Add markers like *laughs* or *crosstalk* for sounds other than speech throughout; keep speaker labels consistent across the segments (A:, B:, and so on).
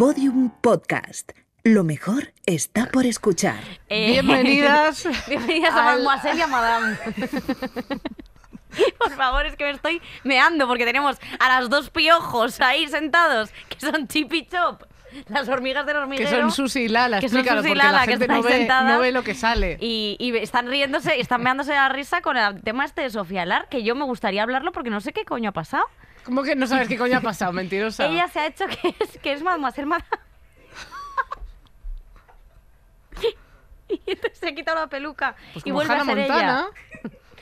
A: Podium Podcast. Lo mejor está por escuchar. Eh, bienvenidas.
B: *laughs* bienvenidas a, Mademoiselle Madame. *laughs* Por favor, es que me estoy meando porque tenemos a las dos piojos ahí sentados, que son Chip y Chop. Las hormigas del hormiguero. Que son Susi y Lala, que son la gente no ve, no ve, lo que sale. Y, están riéndose, están meándose la risa con el tema este de Sofía Lar, que yo me gustaría hablarlo porque no sé qué coño ha pasado. Como que no sabes qué coño ha pasado, mentirosa? Ella se ha hecho que es, más es *laughs*
C: y entonces se ha quitado la peluca pues y vuelve a ser ella.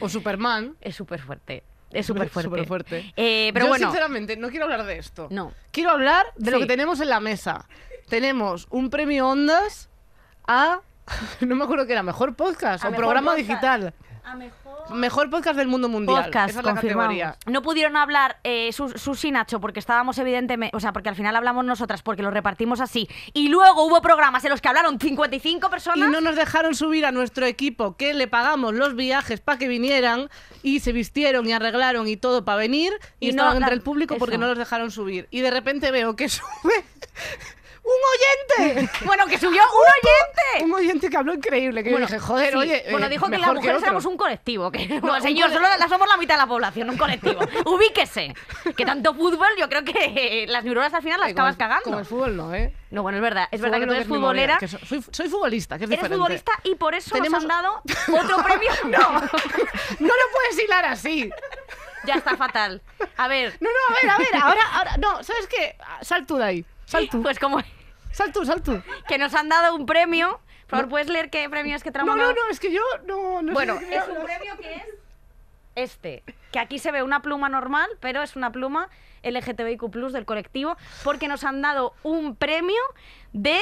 C: O Superman. Es súper fuerte. Es súper fuerte. Super fuerte. Eh, pero Yo, bueno. sinceramente, no quiero hablar de esto. No. Quiero hablar de lo que tenemos en la mesa. Tenemos un premio Ondas a. *laughs* No me acuerdo qué era, mejor podcast o programa digital mejor... podcast del mundo mundial. Podcast, Esa
B: No pudieron hablar eh, Susi porque estábamos evidentemente, o sea, porque al final hablamos nosotras porque lo repartimos así. Y luego hubo programas en los que hablaron 55
C: personas. Y no nos dejaron subir a nuestro equipo que le pagamos los viajes para que vinieran y se vistieron y arreglaron y todo para venir y, no, estaban entre el público porque no los dejaron subir. Y de repente veo que *laughs* sube ¡Un oyente! *laughs* bueno, que subió un oyente. Un oyente que habló increíble. Que bueno, se joder, oye. Eh, bueno, dijo que las mujeres éramos un
B: colectivo. Que, *laughs* no, señor, solo la, somos la mitad de la población, un colectivo. *laughs* Ubíquese. Que tanto fútbol, yo creo que
C: las neuronas al final las estabas cagando. Como el fútbol no, ¿eh? No, bueno, es verdad. Es verdad que tú eres futbolera. soy, futbolista, que es Eres futbolista y por eso ¿Tenemos... nos han dado otro premio. no, no lo
B: puedes hilar así. Ya está fatal. A ver. No, no, a ver, a ver. Ahora, ahora. No, ¿sabes qué? Sal tú de ahí. Sal tú. Pues como. Salto, salto. Que nos han dado un premio. Por favor, ¿puedes leer qué premio es que traemos? No, no, no, es que yo no, Bueno, es un premio que es este, que aquí se ve una pluma normal, pero es una pluma LGTBIQ del colectivo, porque nos han dado un premio de...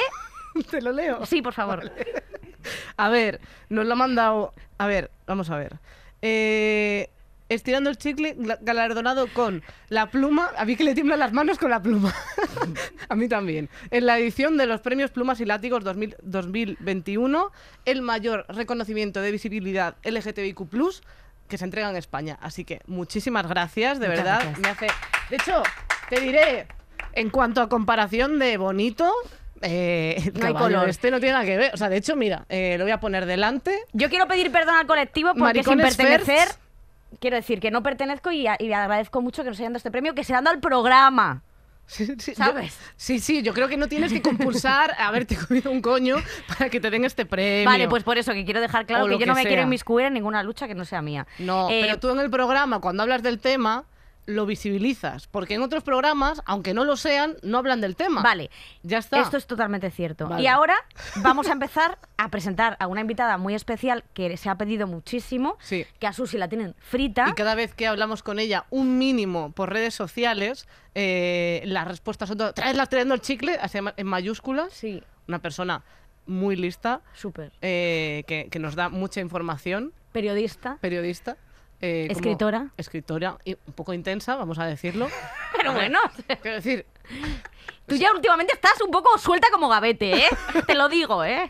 B: *laughs* ¿Te lo leo? Sí, por favor.
C: *laughs* A ver, nos lo han mandado... A ver, vamos a ver. Eh, estirando el chicle galardonado con la pluma. A mí que le tiemblan las manos con la pluma. *laughs* a mí también. En la edición de los premios Plumas y Látigos 2021, el mayor reconocimiento de visibilidad LGTBIQ que se entrega en España. Así que muchísimas gracias, de verdad. De hecho, te diré, en cuanto a comparación de bonito, eh, no hay color. Este no tiene nada que ver. O sea, de hecho, mira, eh, lo voy a poner delante.
B: Yo quiero pedir perdón al colectivo porque sin pertenecer quiero decir que no pertenezco y, agradezco mucho que nos hayan dado este premio, que se han dado al programa.
C: Sí, sí, ¿Sabes? sí, sí, yo creo que no tienes que compulsar *laughs* haberte comido un coño para que te den este premio. Vale, pues por
B: eso que quiero dejar claro que yo no me quiero inmiscuir
C: en ninguna lucha que no sea mía. No, eh, pero tú en el programa, cuando hablas del tema, lo visibilizas, porque en otros programas, aunque no lo sean, no hablan del tema. Vale, ya está. Esto es totalmente cierto. Y ahora *laughs* vamos a empezar
B: a presentar a una invitada muy especial que se ha pedido muchísimo, que a Susi la tienen
C: frita. Y cada vez que hablamos con ella, un mínimo por redes sociales, eh, las respuestas son todas, tres trayendo el chicle, en mayúsculas. Sí. Una persona muy lista. Súper. Eh, que, que nos da mucha información. Periodista. Periodista eh, escritora. escritora, y un poco intensa, vamos a decirlo. *laughs* Pero bueno. Quiero decir.
B: Tú ya últimamente estás un poco suelta como gavete, ¿eh? Te lo digo, ¿eh?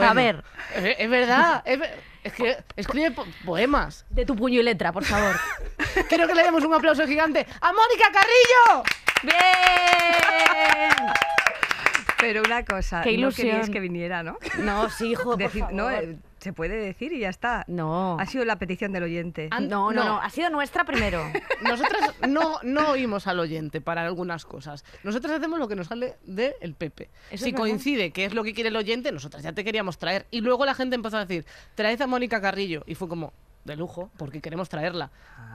C: a ver. Eh, es, verdad. Es, escribe, escribe poemas. De tu puño y letra, por favor. *laughs* Quiero que le demos un aplauso gigante a Mónica Carrillo.
A: ¡Bien! Pero una cosa, Qué ilusión. no querías que viniera, ¿no? No, sí, hijo, *laughs* por No, eh, se puede decir y ya está. No. Ha sido la petición del oyente. no, no, no, ha
C: sido nuestra primero.
A: *laughs* Nosotras no, no
C: oímos al oyente para algunas cosas. Nosotras hacemos lo que nos sale del Pepe. si coincide que es lo que quiere el oyente, nosotras ya te queríamos traer. Y luego la gente empezó a decir, traed a Mónica Carrillo. Y fue como, de lujo porque queremos traerla.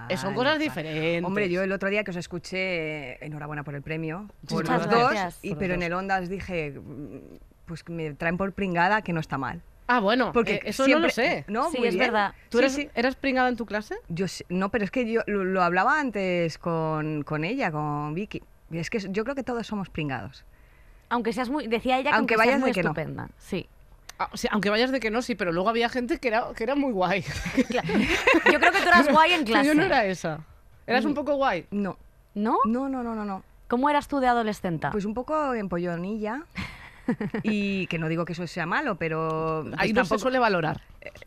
C: Eh, son ah, cosas
A: diferentes. Hombre, yo el otro día que os escuché, enhorabuena por el premio, por los y, pero en el onda os dije, mm, pues me traen por pringada que no está mal.
C: Ah, bueno, porque eh, eso siempre, no lo sé. sí, es verdad. ¿Tú eras,
A: pringado pringada en tu clase? Yo no, pero es que yo lo, hablaba antes con, ella, con Vicky. Es que yo creo que todos somos pringados.
B: Aunque seas muy, decía ella, que aunque, vayas muy estupenda,
A: que no. sí.
C: Ah, aunque vayas de que no, sí, pero luego había gente que era, que era muy guay. *laughs*
A: Yo creo que tú eras guay en clase. Yo no era esa. ¿Eras un mm. poco guay? No. ¿No? No, no, no, no, no. ¿Cómo eras tú de adolescente? Pues un poco empollonilla. *laughs* y que no digo que eso sea malo, pero... Ahí tampoco... le suele valorar,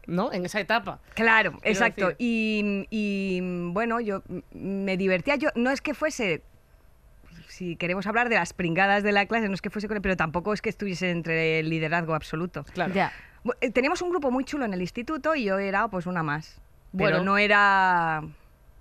A: ¿no? En esa etapa. Claro, exacto. Y, bueno, yo me divertía. Yo no es que fuese... Si queremos hablar de las pringadas de la clase, no es que fuese con pero tampoco es que estuviese entre el liderazgo absoluto. Claro. Ya. Eh, teníamos un grupo muy chulo en el instituto y yo era pues una más. Pero no era...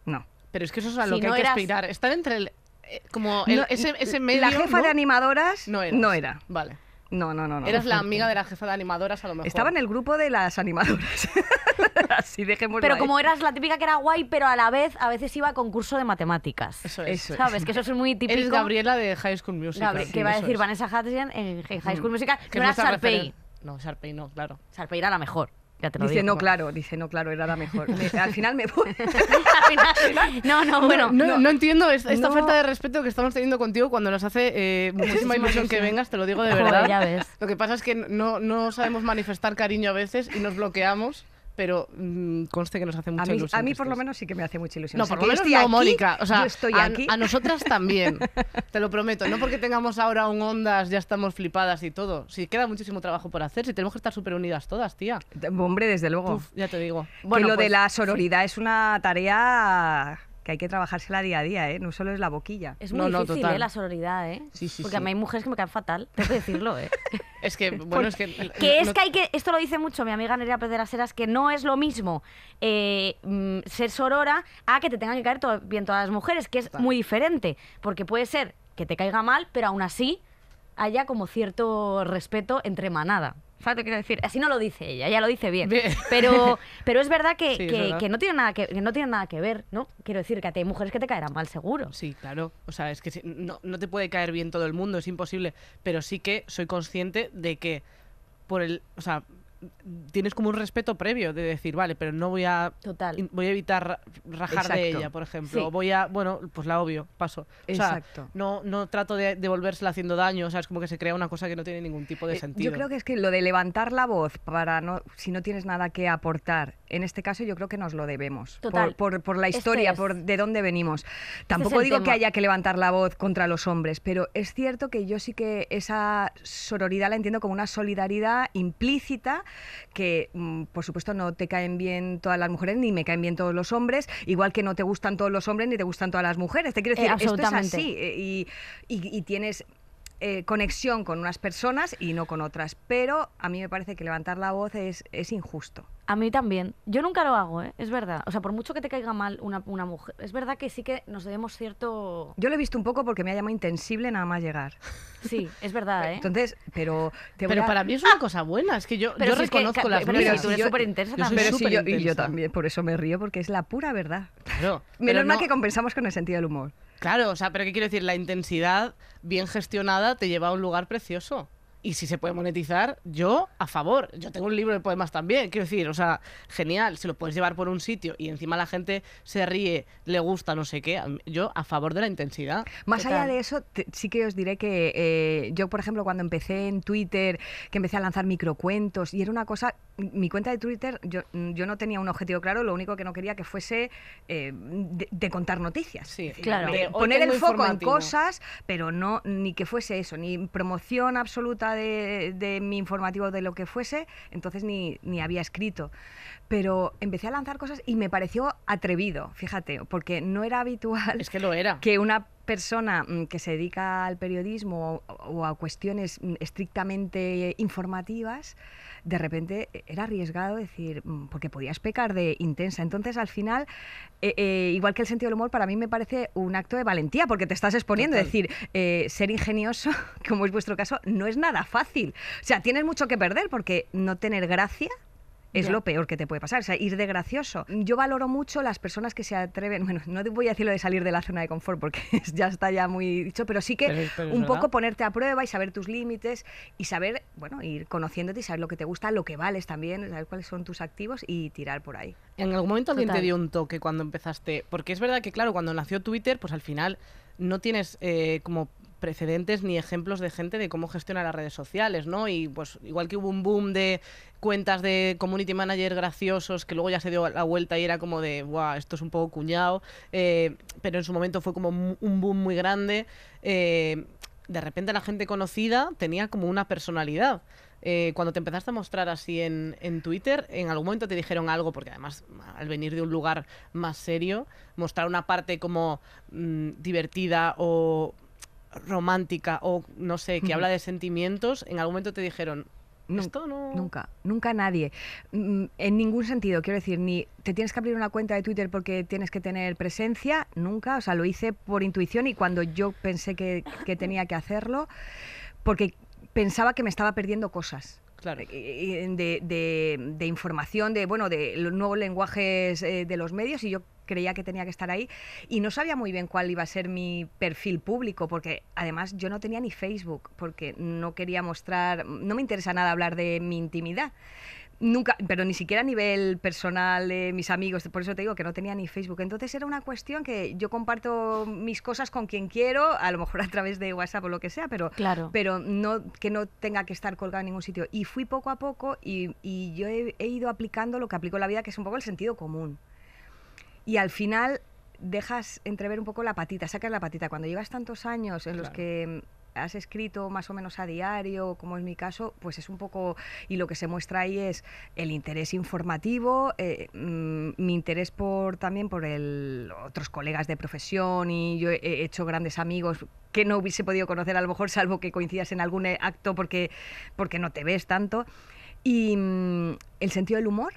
A: No.
C: Pero es que eso es a lo que hay que aspirar. Estar entre el eh, como ese, medio, La jefa de
A: animadoras no, era. Vale. No, no, no, Eras la amiga de la jefa de animadoras a lo mejor. Estaba en el grupo de las animadoras. *laughs* Así Pero como eras la típica que era
B: guay, pero a la vez a veces iba a concurso de matemáticas. Eso es. ¿Sabes? Que eso es muy típico. Es Gabriela
A: de High School Musical. que va a decir Vanessa
B: Hudson en High School Music. Musical. No era
A: No, Sharpay no, claro. Sharpay era la mejor dice, no, claro, dice, no, claro, era la mejor. *laughs* al final me voy. *laughs* no, no, bueno. No, entiendo esta, falta de
C: respeto que estamos teniendo contigo cuando nos hace eh, muchísima ilusión que vengas, te lo digo de verdad. Lo que pasa es que no, no sabemos manifestar cariño a veces y nos bloqueamos pero mm, conste que nos hace mucha a mí, ilusión. A mí, por lo
A: menos, sí que me hace mucha ilusión. No, por lo menos Mónica. O sea, yo estoy a, aquí. a nosotras también, *laughs*
C: te lo prometo. No porque tengamos ahora un Ondas, ya estamos flipadas y todo. Sí, queda muchísimo trabajo por hacer. Si tenemos que
A: estar súper unidas todas, tía. Hombre, desde luego. Uf,
C: ya te digo. Bueno, lo de pues, la sororidad
A: es una tarea que hay que trabajársela día a día, ¿eh? No solo es la boquilla. Es muy difícil, ¿eh? La
C: sororidad,
B: ¿eh? Porque a mí hay mujeres que me caen fatal, tengo que
A: decirlo, ¿eh? *laughs* es
B: que, *laughs* bueno, es que... es que que... Esto lo dice mucho mi amiga Nerea Heras, que no es lo mismo eh, mm, ser sorora a que te tengan que caer bien todas las mujeres, que es muy diferente. Porque puede ser que te caiga mal, pero aún así haya como cierto respeto entre manada decir? Así no lo dice ella, ya lo dice bien. Pero, *laughs* pero es verdad, que, no tiene nada que, no tiene nada que ver, ¿no? Quiero decir que hay mujeres que te caerán mal, seguro. Sí,
C: claro. O sea, es que no, no te puede caer bien todo el mundo, es imposible. Pero sí que soy consciente de que por el. O sea, tienes como un respeto previo de decir, vale, pero no voy a Total. voy a evitar rajar de ella, por ejemplo, voy a, bueno, pues la obvio, paso. O Exacto. sea, no no trato de devolvérsela haciendo daño, o sea, es como que se crea una cosa que no tiene ningún tipo de eh, sentido. Yo creo
A: que es que lo de levantar la voz para no si no tienes nada que aportar, en este caso yo creo que nos lo debemos Total. Por, por, la historia, por de dónde venimos. Este Tampoco digo que haya que levantar la voz contra los hombres, pero es cierto que yo sí que esa sororidad la entiendo como una solidaridad implícita que mm, por supuesto no te caen bien todas las mujeres ni me caen bien todos los hombres, igual que no te gustan todos los hombres ni te gustan todas las mujeres. Te quiero decir, esto es así eh, y tienes eh, conexión con unas personas y no con otras. Pero a mí me parece que levantar la voz es, es injusto. A mí también. Yo nunca lo hago, ¿eh? es verdad. O sea, por mucho que te caiga mal una, una, mujer, es verdad que sí que nos debemos cierto... Yo lo he visto un poco porque me ha llamado intensible nada más llegar. Sí, es verdad, ¿eh? Entonces, pero... pero para mí es una cosa buena, es que yo, yo reconozco las tú eres súper intensa también. y yo también, por eso me río, porque es la pura verdad. Claro. Menos mal que compensamos con el sentido del humor.
C: Claro, o sea, pero ¿qué quiero decir? La intensidad bien gestionada te lleva a un lugar precioso y si se puede monetizar, yo a favor. Yo tengo un libro de poemas también, quiero decir, o sea, genial, se lo puedes llevar por un sitio y encima la gente se ríe, le gusta, no sé qué, yo a favor de la intensidad. Más allá de
A: eso, sí que os diré que eh, yo, por ejemplo, cuando empecé en Twitter, que empecé a lanzar microcuentos, y era una cosa, mi cuenta de Twitter, yo, mm, no tenía un objetivo claro, lo único que no quería que fuese eh, de, contar noticias. Sí, claro. Eh, poner el foco en cosas, pero no, ni que fuese eso, ni promoción absoluta de, mi informativo, de lo que fuese, entonces ni, ni había escrito. Pero empecé a lanzar cosas y me pareció atrevido, fíjate, porque no era habitual es que, lo era. que una persona mm, que se dedica al periodismo o a cuestiones mm, estrictamente informativas de repente eh, era arriesgado decir, mm, porque podías pecar de intensa. Entonces, al final, eh, eh, igual que el sentido del humor, para mí me parece un acto de valentía, porque te estás exponiendo. Es decir, ser ingenioso, *laughs* como es vuestro caso, no es nada fácil. O sea, tienes mucho que perder, porque no tener gracia es lo peor que te puede pasar, o sea, ir de gracioso. Yo valoro mucho las personas que se atreven, bueno, no voy a decirlo de salir de la zona de confort porque *laughs* ya está ya muy dicho, pero sí que un poco ponerte a prueba y saber tus límites y saber, bueno, ir conociéndote y saber lo que te gusta, lo que vales también, saber cuáles son tus activos y tirar por ahí. ¿En algún momento alguien te dio
C: un toque cuando empezaste? Porque es verdad que, claro, cuando nació Twitter, pues al final no tienes eh, como precedentes ni ejemplos de gente de cómo gestiona las redes sociales, ¿no? Y pues igual que hubo un boom de cuentas de community manager graciosos que luego ya se dio la vuelta y era como de, guau esto es un poco cuñado, eh, pero en su momento fue como un boom muy grande. Eh, de repente la gente conocida tenía como una personalidad. Eh, cuando te empezaste a mostrar así en, Twitter, en algún momento te dijeron algo, porque además al venir de un lugar más serio, mostrar una parte como mm, divertida o romántica o no sé, que habla de sentimientos, en algún momento te dijeron, esto no. Nunca,
A: nunca nadie. Mm, en ningún sentido, quiero decir, ni te tienes que abrir una cuenta de Twitter porque tienes que tener presencia, nunca. O sea, lo hice por intuición y cuando yo pensé que, tenía que hacerlo, porque pensaba que me estaba perdiendo cosas. Claro. De, de, información, de bueno, de los nuevos lenguajes eh, de los medios y yo creía que tenía que estar ahí y no sabía muy bien cuál iba a ser mi perfil público porque además yo no tenía ni Facebook porque no quería mostrar, no me interesa nada hablar de mi intimidad. Nunca, pero ni siquiera a nivel personal de mis amigos, por eso te digo que no tenía ni Facebook. Entonces era una cuestión que yo comparto mis cosas con quien quiero, a lo mejor a través de WhatsApp o lo que sea, pero, claro. pero no, que no tenga que estar colgado en ningún sitio. Y fui poco a poco y, yo he, ido aplicando lo que aplico en la vida, que es un poco el sentido común y al final dejas entrever un poco la patita, sacas la patita. Cuando llevas tantos años en los que has escrito más o menos a diario, como es mi caso, pues es un poco, y lo que se muestra ahí es el interés informativo, eh, mm, mi interés por también por el, otros colegas de profesión y yo he hecho grandes amigos que no hubiese podido conocer a lo mejor, salvo que coincidas en algún acto porque, porque no te ves tanto. Y mm, el sentido del humor,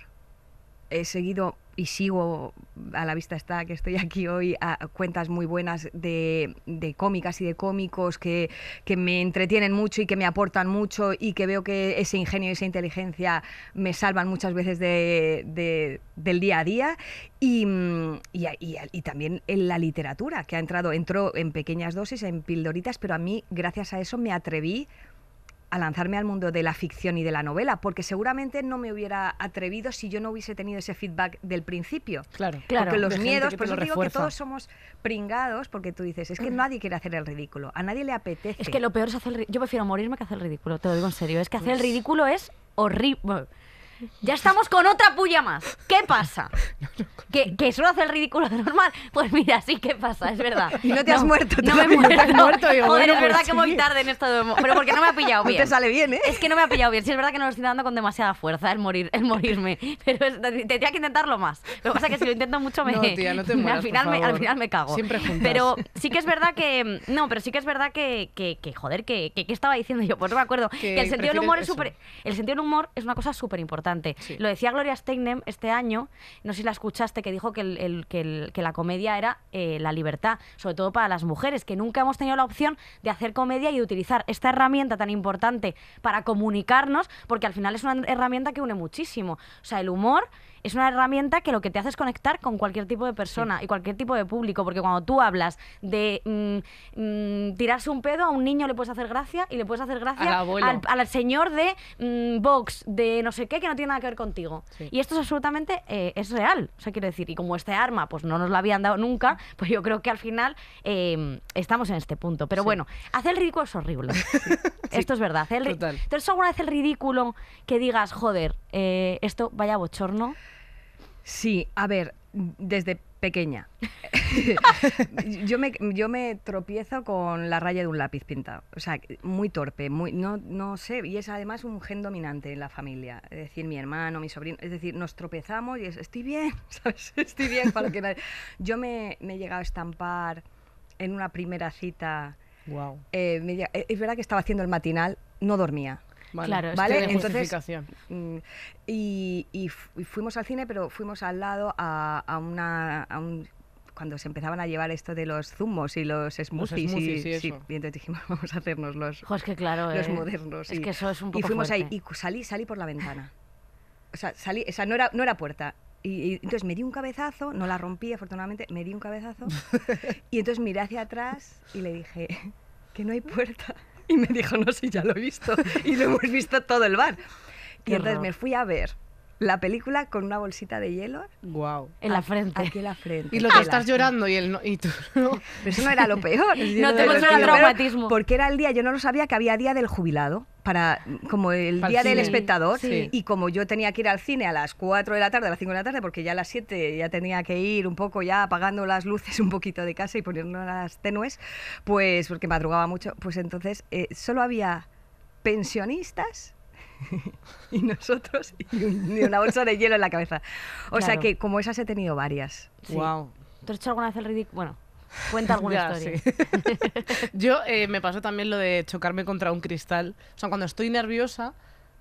A: he seguido y sigo a la vista está que estoy aquí hoy cuentas muy buenas de, cómicas y de cómicos que, me entretienen mucho y que me aportan mucho y que veo que ese ingenio y esa inteligencia me salvan muchas veces de, del día a día y, y, y, también en la literatura que ha entrado, entró en pequeñas dosis, en pildoritas, pero a mí gracias a eso me atreví a lanzarme al mundo de la ficción y de la novela, porque seguramente no me hubiera atrevido si yo no hubiese tenido ese feedback del principio. Claro, claro. Porque los miedos, por eso digo que todos somos pringados, porque tú dices, es que mm. nadie quiere hacer el ridículo, a nadie le apetece. Es que lo peor es
B: hacer el ridículo. Yo prefiero morirme que hacer el ridículo, te lo digo en serio. Es que hacer el pues ridículo es horrible. Ya estamos con otra puya más. ¿Qué pasa? ¿Que, que solo hace el ridículo de normal? Pues mira, sí, ¿qué pasa? Es verdad. *laughs* Y no te has muerto. No me he muerto. Te Joder, es verdad pues que voy tarde en esto de... Pero porque no me ha pillado bien. *laughs* No te sale bien, ¿eh? Es que no me ha pillado bien. Sí, es verdad que no lo estoy dando con demasiada fuerza el, morir, el morirme. *laughs* Pero tendría que intentarlo más. Lo que pasa es que si lo intento mucho me... No, tía, no te mueras, al, final Me, al final me cago. Siempre juntas. Pero sí que es verdad que... No, pero sí que es verdad que... que, joder, que, ¿qué estaba diciendo yo? Pues no me acuerdo. Que, el sentido del humor es súper... El sentido del humor es una cosa súper importante lo decía Gloria Steinem este año, no sé si la escuchaste, que dijo que, que, que la comedia era eh, la libertad, sobre todo para las mujeres, que nunca hemos tenido la opción de hacer comedia y de utilizar esta herramienta tan importante para comunicarnos, porque al final es una herramienta que une muchísimo. O sea, el humor es una herramienta que lo que te hace es conectar con cualquier tipo de persona y cualquier tipo de público, porque cuando tú hablas de mm, mm, tirarse un pedo, a un niño le puedes hacer gracia y le puedes hacer gracia al, señor de mm, Vox, de no sé qué, que no tiene nada que ver contigo. Y esto es absolutamente eh, es real, o sea, quiero decir, y como este arma pues no nos lo habían dado nunca, pues yo creo que al final em, estamos en este punto. Pero bueno, hacer el ridículo es horrible. *laughs* *laughs* Esto es verdad. Hacer el, Entonces, alguna vez el ridículo que digas,
A: joder, eh, esto vaya bochorno. Sí, a ver, desde pequeña. *laughs* yo, me, yo me tropiezo con la raya de un lápiz pintado. O sea, muy torpe, muy, no, no sé. Y es además un gen dominante en la familia. Es decir, mi hermano, mi sobrino. Es decir, nos tropezamos y es, estoy bien, *laughs* ¿sabes? Estoy bien para que Yo me, he llegado a estampar en una primera cita. Wow. Eh, eh, es verdad que estaba haciendo el matinal, no dormía claro, ¿vale? Entonces, mm, y, fuimos al cine, pero fuimos al lado a, una, cuando se empezaban a llevar esto de los zumos y los smoothies. y, entonces dijimos, *laughs* vamos a hacernos los, los eh. modernos. Es y, fuimos ahí y salí, salí por la ventana. O sea, salí, no, era, no era puerta. Y, entonces me di un cabezazo, no la rompí afortunadamente, me di un cabezazo. *laughs* y entonces miré hacia atrás y le dije, que no hay puerta. *laughs* Y me dijo, no, sí, ya lo he visto. Y lo hemos visto todo el bar. y entonces me fui a ver la película con una bolsita de hielo. Wow. En la frente. Aquí en la frente.
C: Y lo que estás llorando
A: y el y tú *laughs* Pero eso no era lo peor. no, te el traumatismo. Porque era el día, yo no lo sabía, que había día del jubilado para como el día del espectador y como yo tenía que ir al cine a las 4 de la tarde, a las 5 de la tarde, porque ya a las 7 ya tenía que ir un poco ya apagando las luces un poquito de casa y poniéndolas las tenues, pues porque madrugaba mucho, pues entonces eh, solo había pensionistas *laughs* y nosotros y, una bolsa de hielo en la cabeza. O sea que como esas he tenido varias. Wow. has
C: hecho alguna vez el ridículo? Bueno,
A: Cuenta alguna historia. *laughs* Yo
C: eh, me pasó también lo de chocarme contra un cristal. O sea, cuando estoy nerviosa,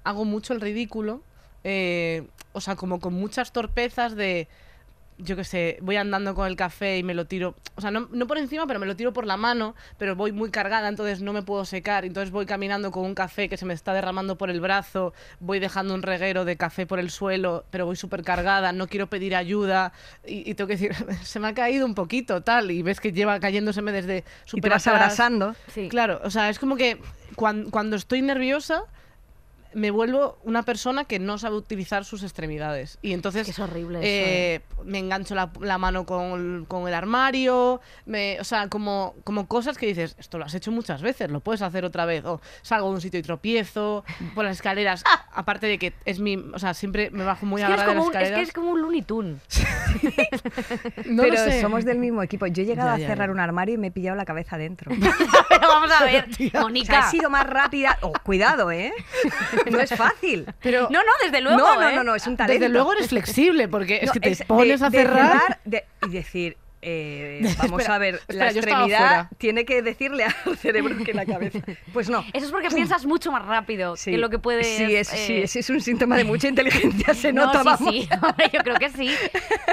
C: hago mucho el ridículo. Eh, o sea, como con muchas torpezas de yo qué sé, voy andando con el café y me lo tiro, o sea, no, por encima, pero me lo tiro por la mano, pero voy muy cargada, entonces no me puedo secar, entonces voy caminando con un café que se me está derramando por el brazo, voy dejando un reguero de café por el suelo, pero voy súper cargada, no quiero pedir ayuda y, tengo que decir, *laughs* se me ha caído un poquito, tal, y ves que lleva cayéndoseme desde súper... Y te vas abrazando. Sí. Claro, o sea, es como que cuando estoy nerviosa me vuelvo una persona que no sabe utilizar sus extremidades. Y entonces... Es horrible. Eh, eh. Me engancho la, mano con, el armario, o sea, como, como cosas que dices, esto lo has hecho muchas veces, lo puedes hacer otra vez, o salgo de un sitio y tropiezo, por las escaleras, *laughs* ah. aparte de que es mi, o sea, siempre me bajo muy a la de es que es como un Looney Tunes. *laughs* no Pero somos del
A: mismo equipo. Yo he llegado a cerrar un armario y me he pillado la cabeza dentro. *laughs* Pero vamos a ver, Mónica. O sido más rápida. Oh, cuidado, ¿eh? *laughs* no es fácil. no, no, desde luego. No, no, ¿eh? no, es un talento. Desde luego eres flexible,
C: porque es que te es pones a cerrar.
A: y decir, eh, *laughs* vamos a ver, la extremidad tiene que decirle al *laughs* cerebro que la cabeza. Pues no. Eso es porque piensas mucho más rápido que lo que puede. Sí, es, sí, eh, es, es un síntoma de mucha inteligencia, se no, nota, sí, vamos. Sí.
B: yo creo que sí.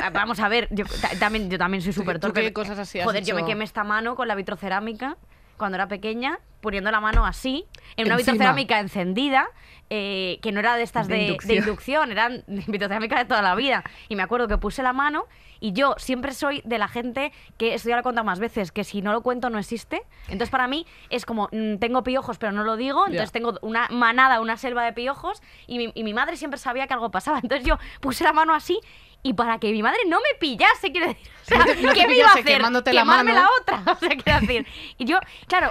B: Ah, vamos a ver, yo también, yo también soy súper torpe. cosas así Joder, yo me quemé esta mano con la vitrocerámica cuando era pequeña poniendo la mano así, en una vitrocerámica encendida, eh, que no era de estas de, inducción. eran *laughs* vitrocerámicas de toda la vida. Y me acuerdo que puse la mano y yo siempre soy de la gente que, esto ya lo he contado más veces, que si no lo cuento no existe. Entonces para mí es como, mm, tengo piojos pero no lo digo, entonces tengo una manada, una selva de piojos y y mi madre siempre sabía que algo pasaba. *laughs* Entonces yo puse la mano así y para que mi madre no me pillase, quiero decir. O sea, ¿qué me iba a hacer? Quemándote la, la otra. *laughs* O sea, quiero decir. Y yo, claro,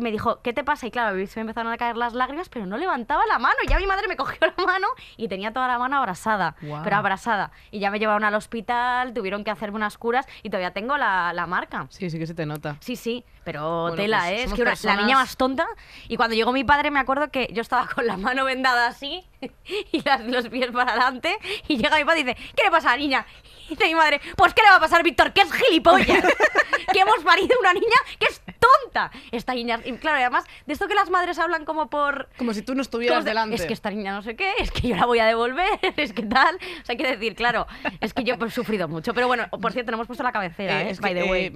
B: me dijo, ¿qué te pasa? Y claro, me empezaron a caer las lágrimas, pero no levantaba la mano. ya mi madre me cogió la mano y tenía toda la mano abrazada, pero abrazada. Y ya me llevaron al hospital, tuvieron que hacerme unas curas y todavía tengo la, marca. Sí, sí que se
C: te nota. Sí, sí, pero tela, pues ¿eh? Es que la niña más
B: tonta. Y cuando llegó mi padre, me acuerdo que yo estaba con la mano vendada así *laughs* y los pies para adelante. Y llega mi padre y dice, ¿qué le pasa, niña? dice mi madre, pues ¿qué le va a pasar, Víctor? Que es gilipollas. *laughs* que hemos parido una niña que es tonta. Esta niña, y claro, además, de esto que las madres hablan como por... Como si tú no estuvieras delante. Es que esta niña no sé qué, es que yo la voy a devolver, *laughs* es que tal. O sea, hay decir, claro, es que yo he sufrido mucho. Pero bueno, por cierto, no hemos puesto la
C: cabecera, eh, ¿eh? by the way. Eh,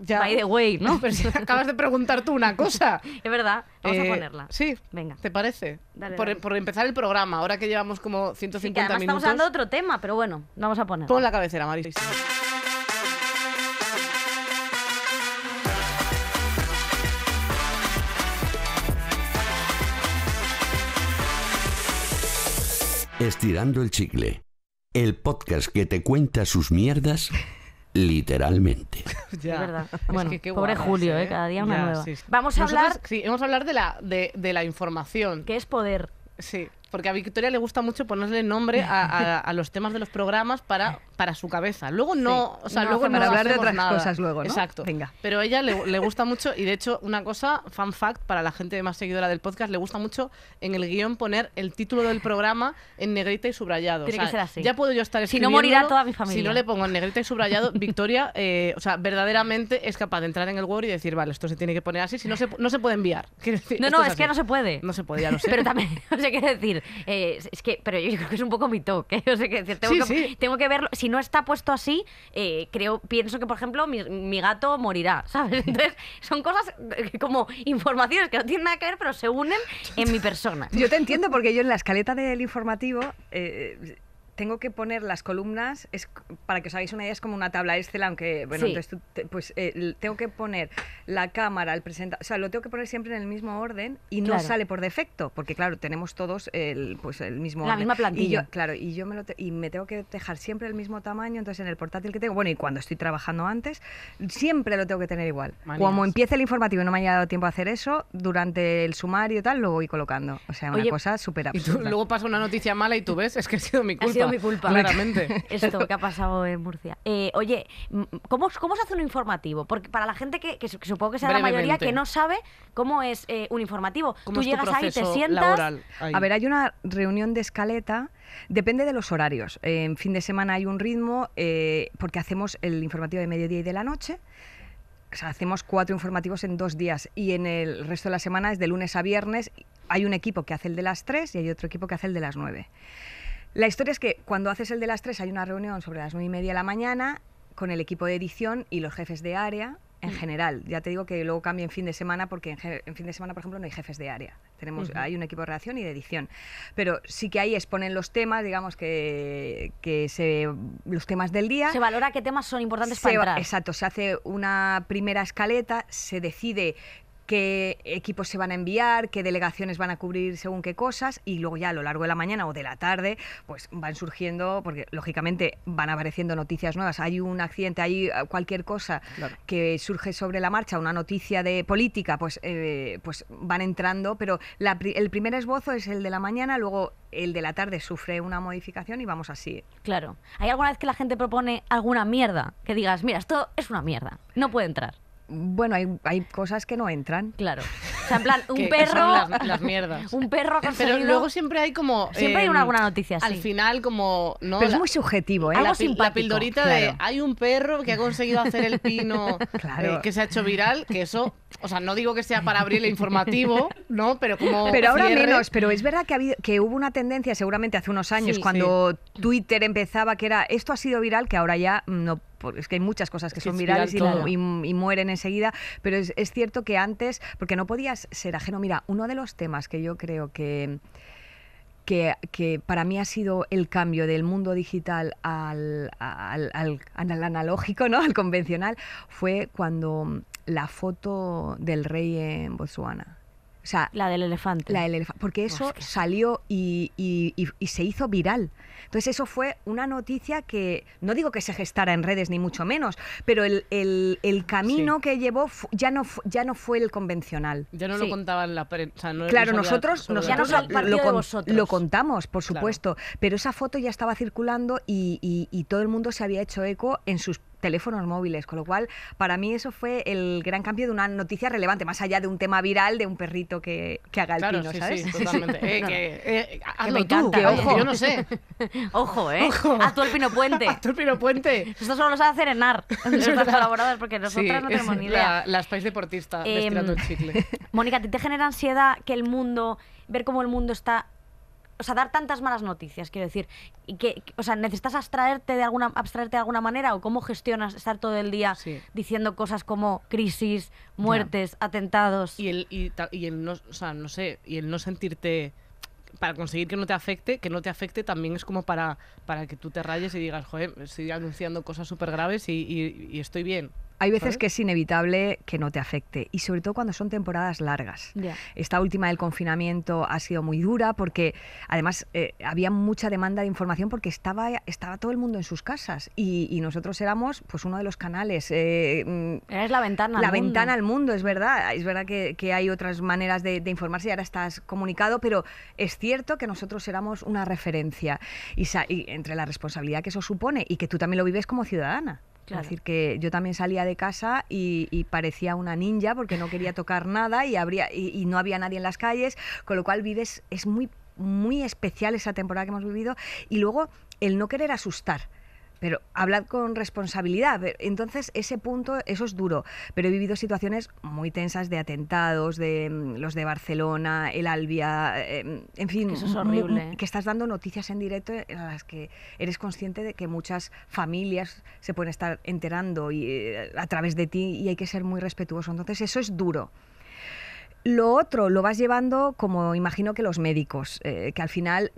C: ya. the way, ¿no? *laughs* Pero acabas de preguntar tú una cosa. *laughs* es verdad, vamos a eh, ponerla. Sí, venga. ¿Te parece? por, empezar el programa, ahora que llevamos como 150 sí, que minutos. Estamos hablando de otro tema, pero bueno, vamos a poner. Pon la cabecera, Maris.
B: Estirando el chicle. El podcast que te cuenta sus mierdas *laughs* literalmente.
C: *laughs* ya. Es verdad. Bueno, pobre Julio, ¿eh? cada día una nueva. Vamos a hablar... Sí, vamos a hablar de la, de, de la información. Que es poder. Sí porque a Victoria le gusta mucho ponerle nombre *laughs* a, los temas de los programas para, para su cabeza. Luego no, o sea, luego para hablar de otras cosas luego, Exacto. Venga. Pero ella le, gusta mucho y de hecho una cosa, fan fact, para la gente más seguidora del podcast, le gusta mucho en el guión poner el título del programa en negrita y subrayado. Tiene que ser así. Ya puedo yo estar Si no morirá toda mi familia. Si no le pongo en negrita y subrayado, Victoria, *laughs* eh, o sea, verdaderamente es capaz de entrar en el Word y decir, vale, esto se tiene que poner así, si no se, no se puede enviar. *laughs* no, no, es, que no se puede. No se puede, ya lo sé. Pero también, no sé qué decir eh, es que, pero
B: yo creo que es un poco mi toque. *laughs* tengo, que, verlo. Si no está puesto así, eh, creo, pienso que, por ejemplo, mi, gato morirá, *laughs* ¿sabes? Entonces, son cosas eh, como informaciones
A: que no tienen nada que ver, pero se unen en mi persona. Yo te entiendo, porque yo en la escaleta del informativo tengo que poner las columnas, es, para que os hagáis una idea, es como una tabla Excel, aunque, bueno, entonces pues eh, tengo que poner la cámara, el presentador, o sea, lo tengo que poner siempre en el mismo orden y no sale por defecto, porque claro, tenemos todos el, pues, el mismo la misma plantilla. Y yo, claro, y yo me, lo y me tengo que dejar siempre el mismo tamaño, entonces en el portátil que tengo, bueno, y cuando estoy trabajando antes, siempre lo tengo que tener igual. Como empieza el informativo y no me haya dado tiempo a hacer eso, durante el sumario y tal, lo voy colocando. O sea, una cosa súper absurda. Y luego
C: pasa una noticia mala y tú ves, es que ha sido mi culpa mi culpa. *laughs* Esto que ha pasado en Murcia. Eh, oye,
B: ¿cómo, se hace un informativo? Porque para la gente que, supongo que sea la mayoría que no sabe cómo es eh, un informativo. Tú llegas ahí, te sientas. A ver,
A: hay una reunión de escaleta. Depende de los horarios. En fin de semana hay un ritmo eh, porque hacemos el informativo de mediodía y de la noche. O sea, hacemos cuatro informativos en dos días y en el resto de la semana es de lunes a viernes. Hay un equipo que hace el de las tres y hay otro equipo que hace el de las nueve. La historia es que cuando haces el de las tres hay una reunión sobre las nueve y media de la mañana con el equipo de edición y los jefes de área en mm. general. Ya te digo que luego cambia en fin de semana porque en, fin de semana, por ejemplo, no hay jefes de área. Tenemos, Hay un equipo de reacción y de edición. Pero sí que ahí exponen los temas, digamos que, se, los temas del día. Se valora qué temas son importantes para entrar. Exacto, se hace una primera escaleta, se decide qué equipos se van a enviar, qué delegaciones van a cubrir según qué cosas, y luego ya a lo largo de la mañana o de la tarde, pues van surgiendo, porque lógicamente van apareciendo noticias nuevas. Hay un accidente, hay eh, cualquier cosa que surge sobre la marcha, una noticia de política, pues, eh, pues van entrando, pero el primer esbozo es el de la mañana, luego el de la tarde sufre una modificación y vamos así. Claro. ¿Hay alguna vez que la gente propone alguna mierda? Que digas, mira, esto es una mierda, no puede entrar. Bueno, hay, cosas que no entran. Claro. O sea,
C: en plan, un *laughs* perro. Las, mierdas.
A: *laughs* Un perro ha conseguido... Pero luego siempre
C: hay como. Siempre hay una, alguna em, noticia así. Al final, como. Pero es muy subjetivo, ¿eh? La, Algo simpático, la pildorita de hay un perro que ha conseguido hacer el pino *laughs* eh, que se ha hecho viral, que eso. O sea, no digo que sea para abrir el informativo,
A: ¿no? Pero como. Pero ahora menos, pero es verdad que, ha habido, que hubo una tendencia, seguramente hace unos años, cuando Twitter empezaba, que era esto ha sido viral, que ahora ya no porque es que hay muchas cosas que son virales y, mueren enseguida, pero es, cierto que antes, porque no podías ser ajeno, mira, uno de los temas que yo creo que... Que, para mí ha sido el cambio del mundo digital al, analógico, ¿no? *laughs* al convencional, fue cuando la foto del rey en Botsuana. O sea, la del elefante. La Porque eso salió y, se hizo viral. Entonces, eso fue una noticia que, no digo que se gestara en redes, ni mucho menos, pero el, camino que llevó ya no, ya no fue el convencional. Ya no lo
C: contaban la prensa. claro, nosotros, lo,
A: contamos, por supuesto, pero esa foto ya estaba circulando y todo el mundo se había hecho eco en sus teléfonos móviles, con lo cual para mí eso fue el gran cambio de una noticia relevante, más allá de un tema viral de un perrito que, que haga el claro, pino, sí, ¿sabes? Sí, totalmente. *laughs* Eh, eh, que,
C: hazlo que ojo. yo no sé.
B: *laughs* Ojo, ¿eh? Ojo. Haz tú el pino puente. *laughs* Haz el pino puente. Esto solo lo sabe hacer Enar, nuestras colaboradoras, porque nosotras no tenemos ni idea. La, la
C: Spice deportista, eh, el chicle.
B: Mónica, ¿te, ¿te genera ansiedad que el mundo, ver cómo el mundo está o sea, dar tantas malas noticias, quiero decir, y que, o sea, necesitas abstraerte de alguna abstraerte de alguna manera o cómo gestionas estar
C: todo el día diciendo cosas como crisis, muertes, atentados. Y el y, no, o sea, no sé, y el no sentirte para conseguir que no te afecte, que no te afecte también es como para, para que tú te rayes y digas, joder, estoy anunciando cosas súper graves y estoy bien
A: hay veces que es inevitable que no te afecte y sobre todo cuando son temporadas largas. Esta última del confinamiento ha sido muy dura porque además eh, había mucha demanda de información porque estaba, estaba todo el mundo en sus casas y, nosotros éramos pues uno de los canales. Eh, mm, es la ventana la al mundo. La ventana al mundo, es verdad. Es verdad que, hay otras maneras de, informarse y ahora estás comunicado, pero es cierto que nosotros éramos una referencia y, y entre la responsabilidad que eso supone y que tú también lo vives como ciudadana. Es decir, que yo también salía de casa y, parecía una ninja porque no quería tocar nada y, habría, y no había nadie en las calles, con lo cual vives, es muy, muy especial esa temporada que hemos vivido y luego el no querer asustar pero hablad con responsabilidad. Entonces, ese punto, eso es duro. Pero he vivido situaciones muy tensas de atentados, de mm, los de Barcelona, el Albia, eh, em, en fin. Eso es mm, horrible. Mm, ¿eh? Que estás dando noticias en directo en las que eres consciente de que muchas familias se pueden estar enterando y, eh, a través de ti y hay que ser muy respetuoso. Entonces, eso es duro. Lo otro lo vas llevando como imagino que los médicos, que al final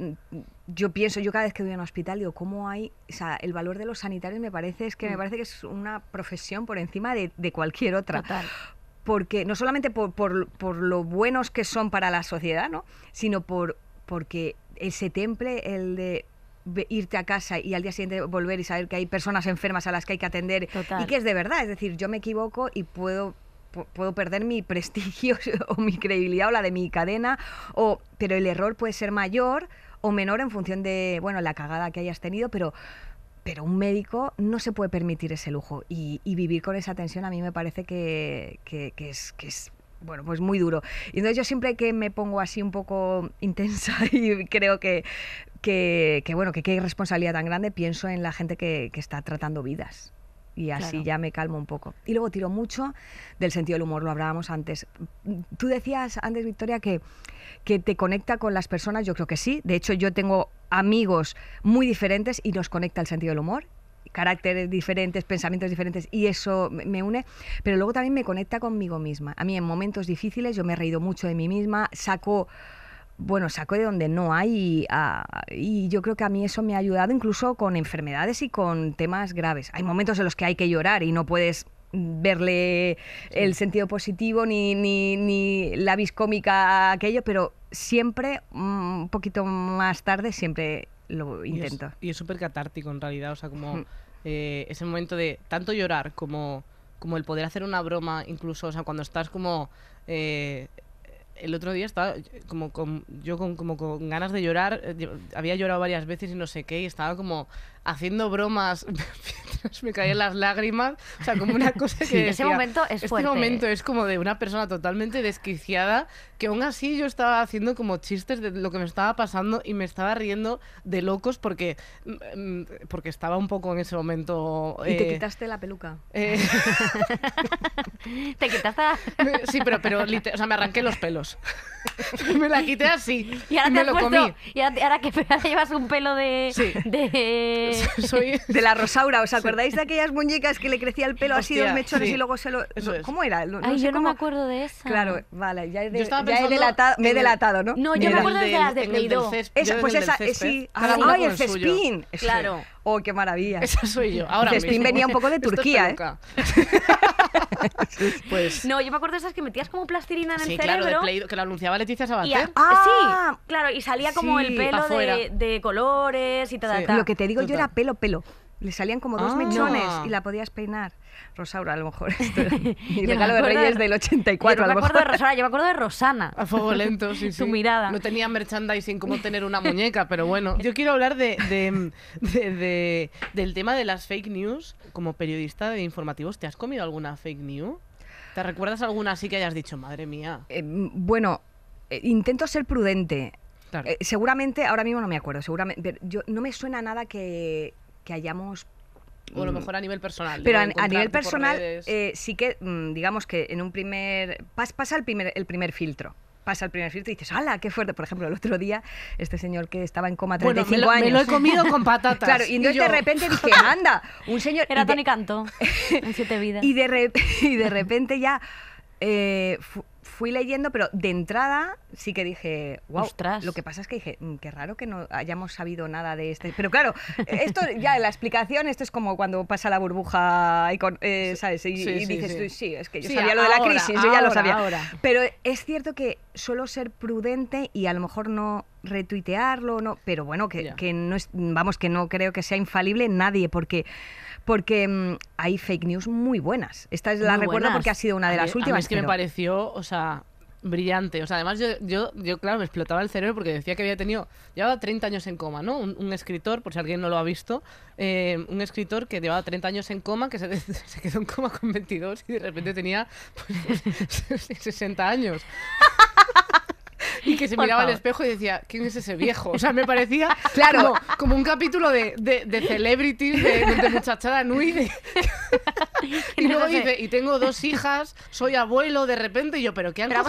A: yo pienso, yo cada vez que voy a un hospital digo, ¿cómo hay? O sea, el valor de los sanitarios me parece, es que me mm. parece que es una profesión por encima de, cualquier otra. Porque, no solamente por, por, lo buenos que son para la sociedad, ¿no? Sino por porque ese temple, el de irte a casa y al día siguiente volver y saber que hay personas enfermas a las que hay que atender y que es de verdad, es decir, yo me equivoco y puedo puedo perder mi prestigio *laughs* o mi credibilidad o la de mi cadena o pero el error puede ser mayor o menor en función de bueno la cagada que hayas tenido, pero pero un médico no se puede permitir ese lujo y, vivir con esa tensión a mí me parece que, es, bueno, pues muy duro. Y entonces yo siempre que me pongo así un poco intensa *laughs* y creo que, que, bueno, que qué responsabilidad tan grande, pienso en la gente que está tratando vidas y así ya me calmo un poco. Y luego tiro mucho del sentido del humor, lo hablábamos antes. Tú decías antes, Victoria, que, que te conecta con las personas, yo creo que sí. De hecho, yo tengo amigos muy diferentes y nos conecta el sentido del humor caracteres diferentes, pensamientos diferentes y eso me une, pero luego también me conecta conmigo misma. A mí en momentos difíciles yo me he reído mucho de mí misma, saco bueno, saco de donde no hay ah, y, yo creo que a mí eso me ha ayudado incluso con enfermedades y con temas graves. Hay momentos en los que hay que llorar y no puedes verle el sentido positivo ni, ni, ni la viscómica a aquello, pero siempre, mm, un poquito más tarde, siempre lo intento.
C: Y es súper catártico en realidad, o sea, como es eh, ese momento de tanto llorar como, como el poder hacer una broma, incluso, o sea, cuando estás como... Eh, el otro día estaba como con, yo con, como con ganas de llorar, eh, había llorado varias veces y no sé qué, y estaba como haciendo bromas *laughs* me caían las lágrimas. O sea, como una cosa que. Sí, ese momento es este fuerte. Este momento es como de una persona totalmente desquiciada que aún así yo estaba haciendo como chistes de lo que me estaba pasando y me estaba riendo de locos porque, mm, mm, porque estaba un poco en ese momento. y te eh,
A: quitaste la peluca.
C: Eh, *laughs* te quitaste *laughs* Sí, pero, pero o sea, me arranqué los pelos.
A: me la quité así. Y ahora te lo comí. Y ahora, que llevas un pelo de, sí. de *laughs* *laughs* de... la Rosaura, ¿os *laughs* acordáis de aquellas muñecas que le crecía el pelo así, dos mechones y luego se lo... ¿Cómo era? Ay, yo no me acuerdo de esa. Claro, vale, ya he, delatado, me he delatado, ¿no? No, yo me acuerdo de las de play Pues esa, eh, sí. Ah, ay, el cespín. Claro. ¡Oh, qué maravilla! Esa soy yo. Ahora Cespín venía un poco de Turquía, ¿eh? *laughs*
B: pues... No, yo me acuerdo de esas que metías como plastilina en el claro, Sí,
C: claro, que la anunciaba Leticia
A: Sabater. ah, sí, ah.
B: claro, y salía como el pelo de,
A: colores y tal. Sí. Lo que te digo yo era pelo, pelo. Le salían como dos ah. mechones y la podías peinar. Rosaura, a lo mejor. *laughs* Este, *laughs* mi regalo de Reyes del 84, yo me acuerdo de de
C: Rosana. A fuego lento, sí, Su *laughs* mirada. No tenía merchandising como tener una muñeca, pero bueno. Yo quiero hablar de, del tema de las fake news. Como periodista de
A: informativos, ¿te has comido alguna fake news? ¿Te recuerdas alguna así que hayas dicho, madre mía? Eh, bueno, eh, intento ser prudente. Eh, seguramente, ahora mismo no me acuerdo, seguramente, yo, no me suena nada que hayamos o a lo mm. mejor
C: a nivel personal. Pero a, nivel personal eh,
A: sí que, mm, digamos que en un primer... pasa el primer, el primer filtro pasa el primer filtro y dices, ¡hala, qué fuerte! Por ejemplo, el otro día, este señor que estaba en coma 35 bueno, me años. Me lo he comido con *laughs* patatas. claro, y entonces de repente *laughs* dije, ¡anda! Un señor. Era Tony Canto, *laughs* en Siete Vidas. Y de, repente ya. Eh, fui leyendo, pero de entrada sí que dije, wow, lo que pasa es que dije, mm, qué raro que no hayamos sabido nada de este. Pero claro, esto ya la explicación, esto es como cuando pasa la burbuja, y eh, ¿sabes? Y, dices, sí, es que yo sabía lo de la crisis, yo ya lo sabía. Pero es cierto que suelo ser prudente y a lo mejor no retuitearlo, no, pero bueno, que, que no es, vamos, que no creo que sea infalible nadie, porque porque mm, hay fake news muy buenas. Esta es la recuerdo porque ha sido una de las últimas. es que me
C: pareció, o sea, brillante. O sea, además yo, yo, claro, me explotaba el cerebro porque decía que había tenido, llevaba 30 años en coma, ¿no? Un, escritor, por si alguien no lo ha visto, eh, un escritor que llevaba 30 años en coma, que se, *laughs* quedó en coma con 22 y de repente tenía 60 pues, *laughs* años. *laughs* y que se miraba al espejo y decía, ¿quién es ese viejo? O sea, me parecía *laughs* claro. como, un capítulo de, de, celebrities, de, muchachada nui. *laughs* y luego dice, y tengo dos hijas, soy abuelo de repente, y yo, pero ¿qué han hecho?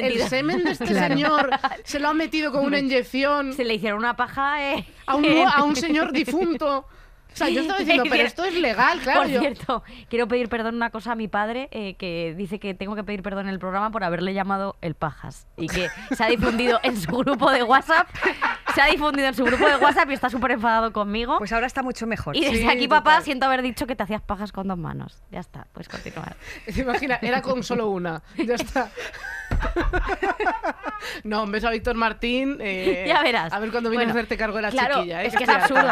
C: El semen de este señor se lo ha metido con una inyección Se le hicieron una paja eh, a un, a un señor difunto. O sea, yo estaba diciendo, *laughs* pero esto es legal, claro. Por cierto,
B: quiero pedir perdón una cosa a mi padre, eh, que dice que tengo que pedir perdón en el programa por haberle llamado el pajas y que se ha difundido en su grupo de WhatsApp se ha difundido en su grupo de WhatsApp y está súper enfadado conmigo. Pues ahora está mucho mejor. Y desde aquí, papá, siento haber dicho que te hacías pajas con dos manos.
C: Ya está, puedes continuar. *laughs* Imagina, Era con solo una. Ya está. No, un beso a Víctor Martín. Eh, ya verás. A ver cuando viene a hacerte cargo de la chiquilla. ¿eh? Es que es absurdo.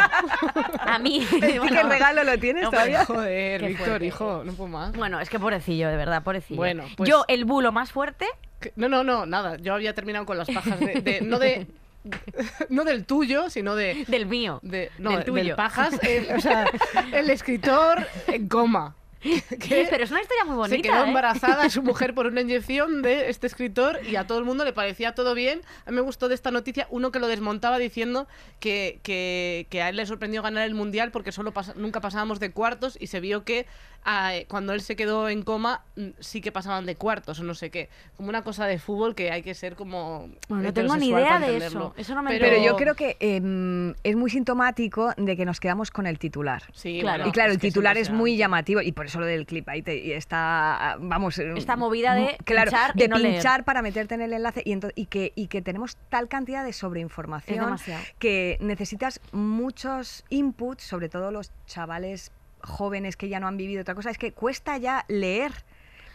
B: a mí. *laughs* *laughs* ¿Qué regalo lo tienes todavía? Joder, Víctor, hijo, no puedo más. Bueno, es que pobrecillo, de verdad, pobrecillo. Bueno, pues... Yo, el bulo más fuerte no, no, no,
C: nada. Yo había terminado con las pajas de no de *laughs* no del tuyo, sino de... Del mío. no, del tuyo. pajas. *laughs* Eh, o sea, el escritor en coma. *laughs* Pero es una historia muy bonita. Se quedó ¿eh? embarazada su *laughs* mujer por una inyección de este escritor y a todo el mundo le parecía todo bien. A mí me gustó de esta noticia uno que lo desmontaba diciendo que, que, a él le sorprendió ganar el mundial porque solo nunca pasábamos de cuartos y se vio que ah, cuando él se quedó en coma mm, sí que pasaban de cuartos o no sé qué. Como una cosa de fútbol que hay que ser como. no tengo ni idea de eso. eso no me pero, yo creo
A: que em, es muy sintomático de que nos quedamos con el titular. Sí, claro. y claro, el titular es, es muy llamativo y por Solo del clip ahí está, vamos... Eh, Esta movida de pinchar no pinchar para meterte en el enlace y, que, tenemos tal cantidad de sobreinformación que necesitas muchos inputs, sobre todo los chavales jóvenes que ya no han vivido otra cosa, es que cuesta ya leer.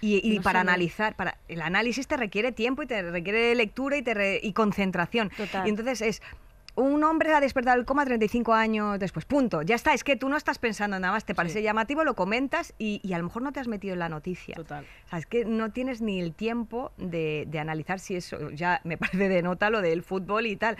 A: Y, para analizar, para el análisis te requiere tiempo y te requiere lectura y, te y concentración. Y entonces es un hombre ha despertado el coma 35 años después. Punto. Ya está, es que tú no estás pensando nada más, te parece llamativo, lo comentas y, a lo mejor no te has metido en la noticia. Total. O es que no tienes ni el tiempo de, analizar si eso, ya me parece de nota lo del fútbol y tal,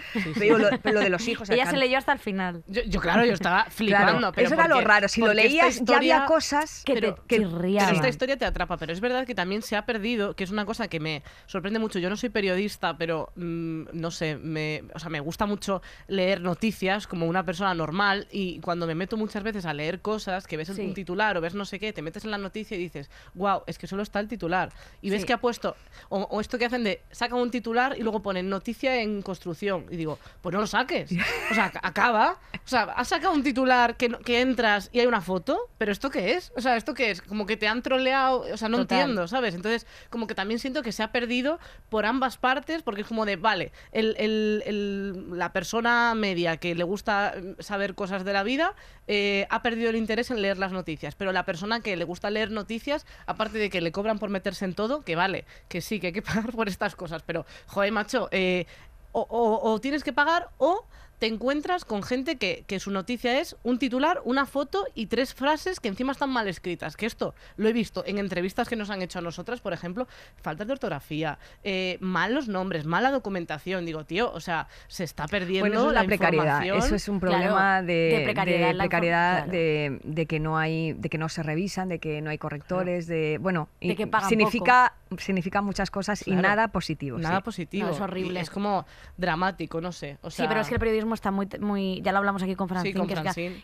A: lo, de los hijos. *laughs* Ella se leyó hasta el
B: final. Yo, claro, yo estaba *laughs* flipando. pero eso era lo raro, si lo leías ya había
A: cosas que
B: que, esta
C: historia te atrapa, pero es verdad que también se ha perdido, que es una cosa que me sorprende mucho. Yo no soy periodista, pero mm, no sé, me, o sea, me gusta mucho leer noticias como una persona normal y cuando me meto muchas veces a leer cosas, que ves un titular o ves no sé qué, te metes en la noticia y dices, wow, es que solo está el titular. Y ves que ha puesto, o, esto que hacen de, sacan un titular y luego ponen noticia en construcción. Y digo, pues no lo saques. *laughs* O sea, acaba. O sea, has sacado un titular que, entras y hay una foto, pero ¿esto qué es? O sea, ¿esto qué es? Como que te han troleado, o sea, no entiendo, ¿sabes? Entonces, como que también siento que se ha perdido por ambas partes, porque es como de, vale, el, el, el, la persona persona media que le gusta mm, saber cosas de la vida eh, ha perdido el interés en leer las noticias. Pero la persona que le gusta leer noticias, aparte de que le cobran por meterse en todo, que vale, que sí, que hay que *laughs* pagar por estas cosas. Pero, joder, macho, eh, o tienes que pagar o te encuentras con gente que, su noticia es un titular, una foto y tres frases que encima están mal escritas. Que esto lo he visto en entrevistas que nos han hecho a nosotras, por ejemplo, falta de ortografía, eh, malos nombres, mala documentación. Digo, tío, o sea, se está perdiendo bueno, es la, precariedad. Eso es un problema de, precariedad,
A: de, de, que no hay, de que no se revisan, de que no hay correctores, de bueno, y que significa significa muchas cosas y nada positivo. Nada positivo. es horrible. es
C: como dramático, no sé. sí, pero es que el periodismo está muy, muy ya lo
B: hablamos aquí con Francine,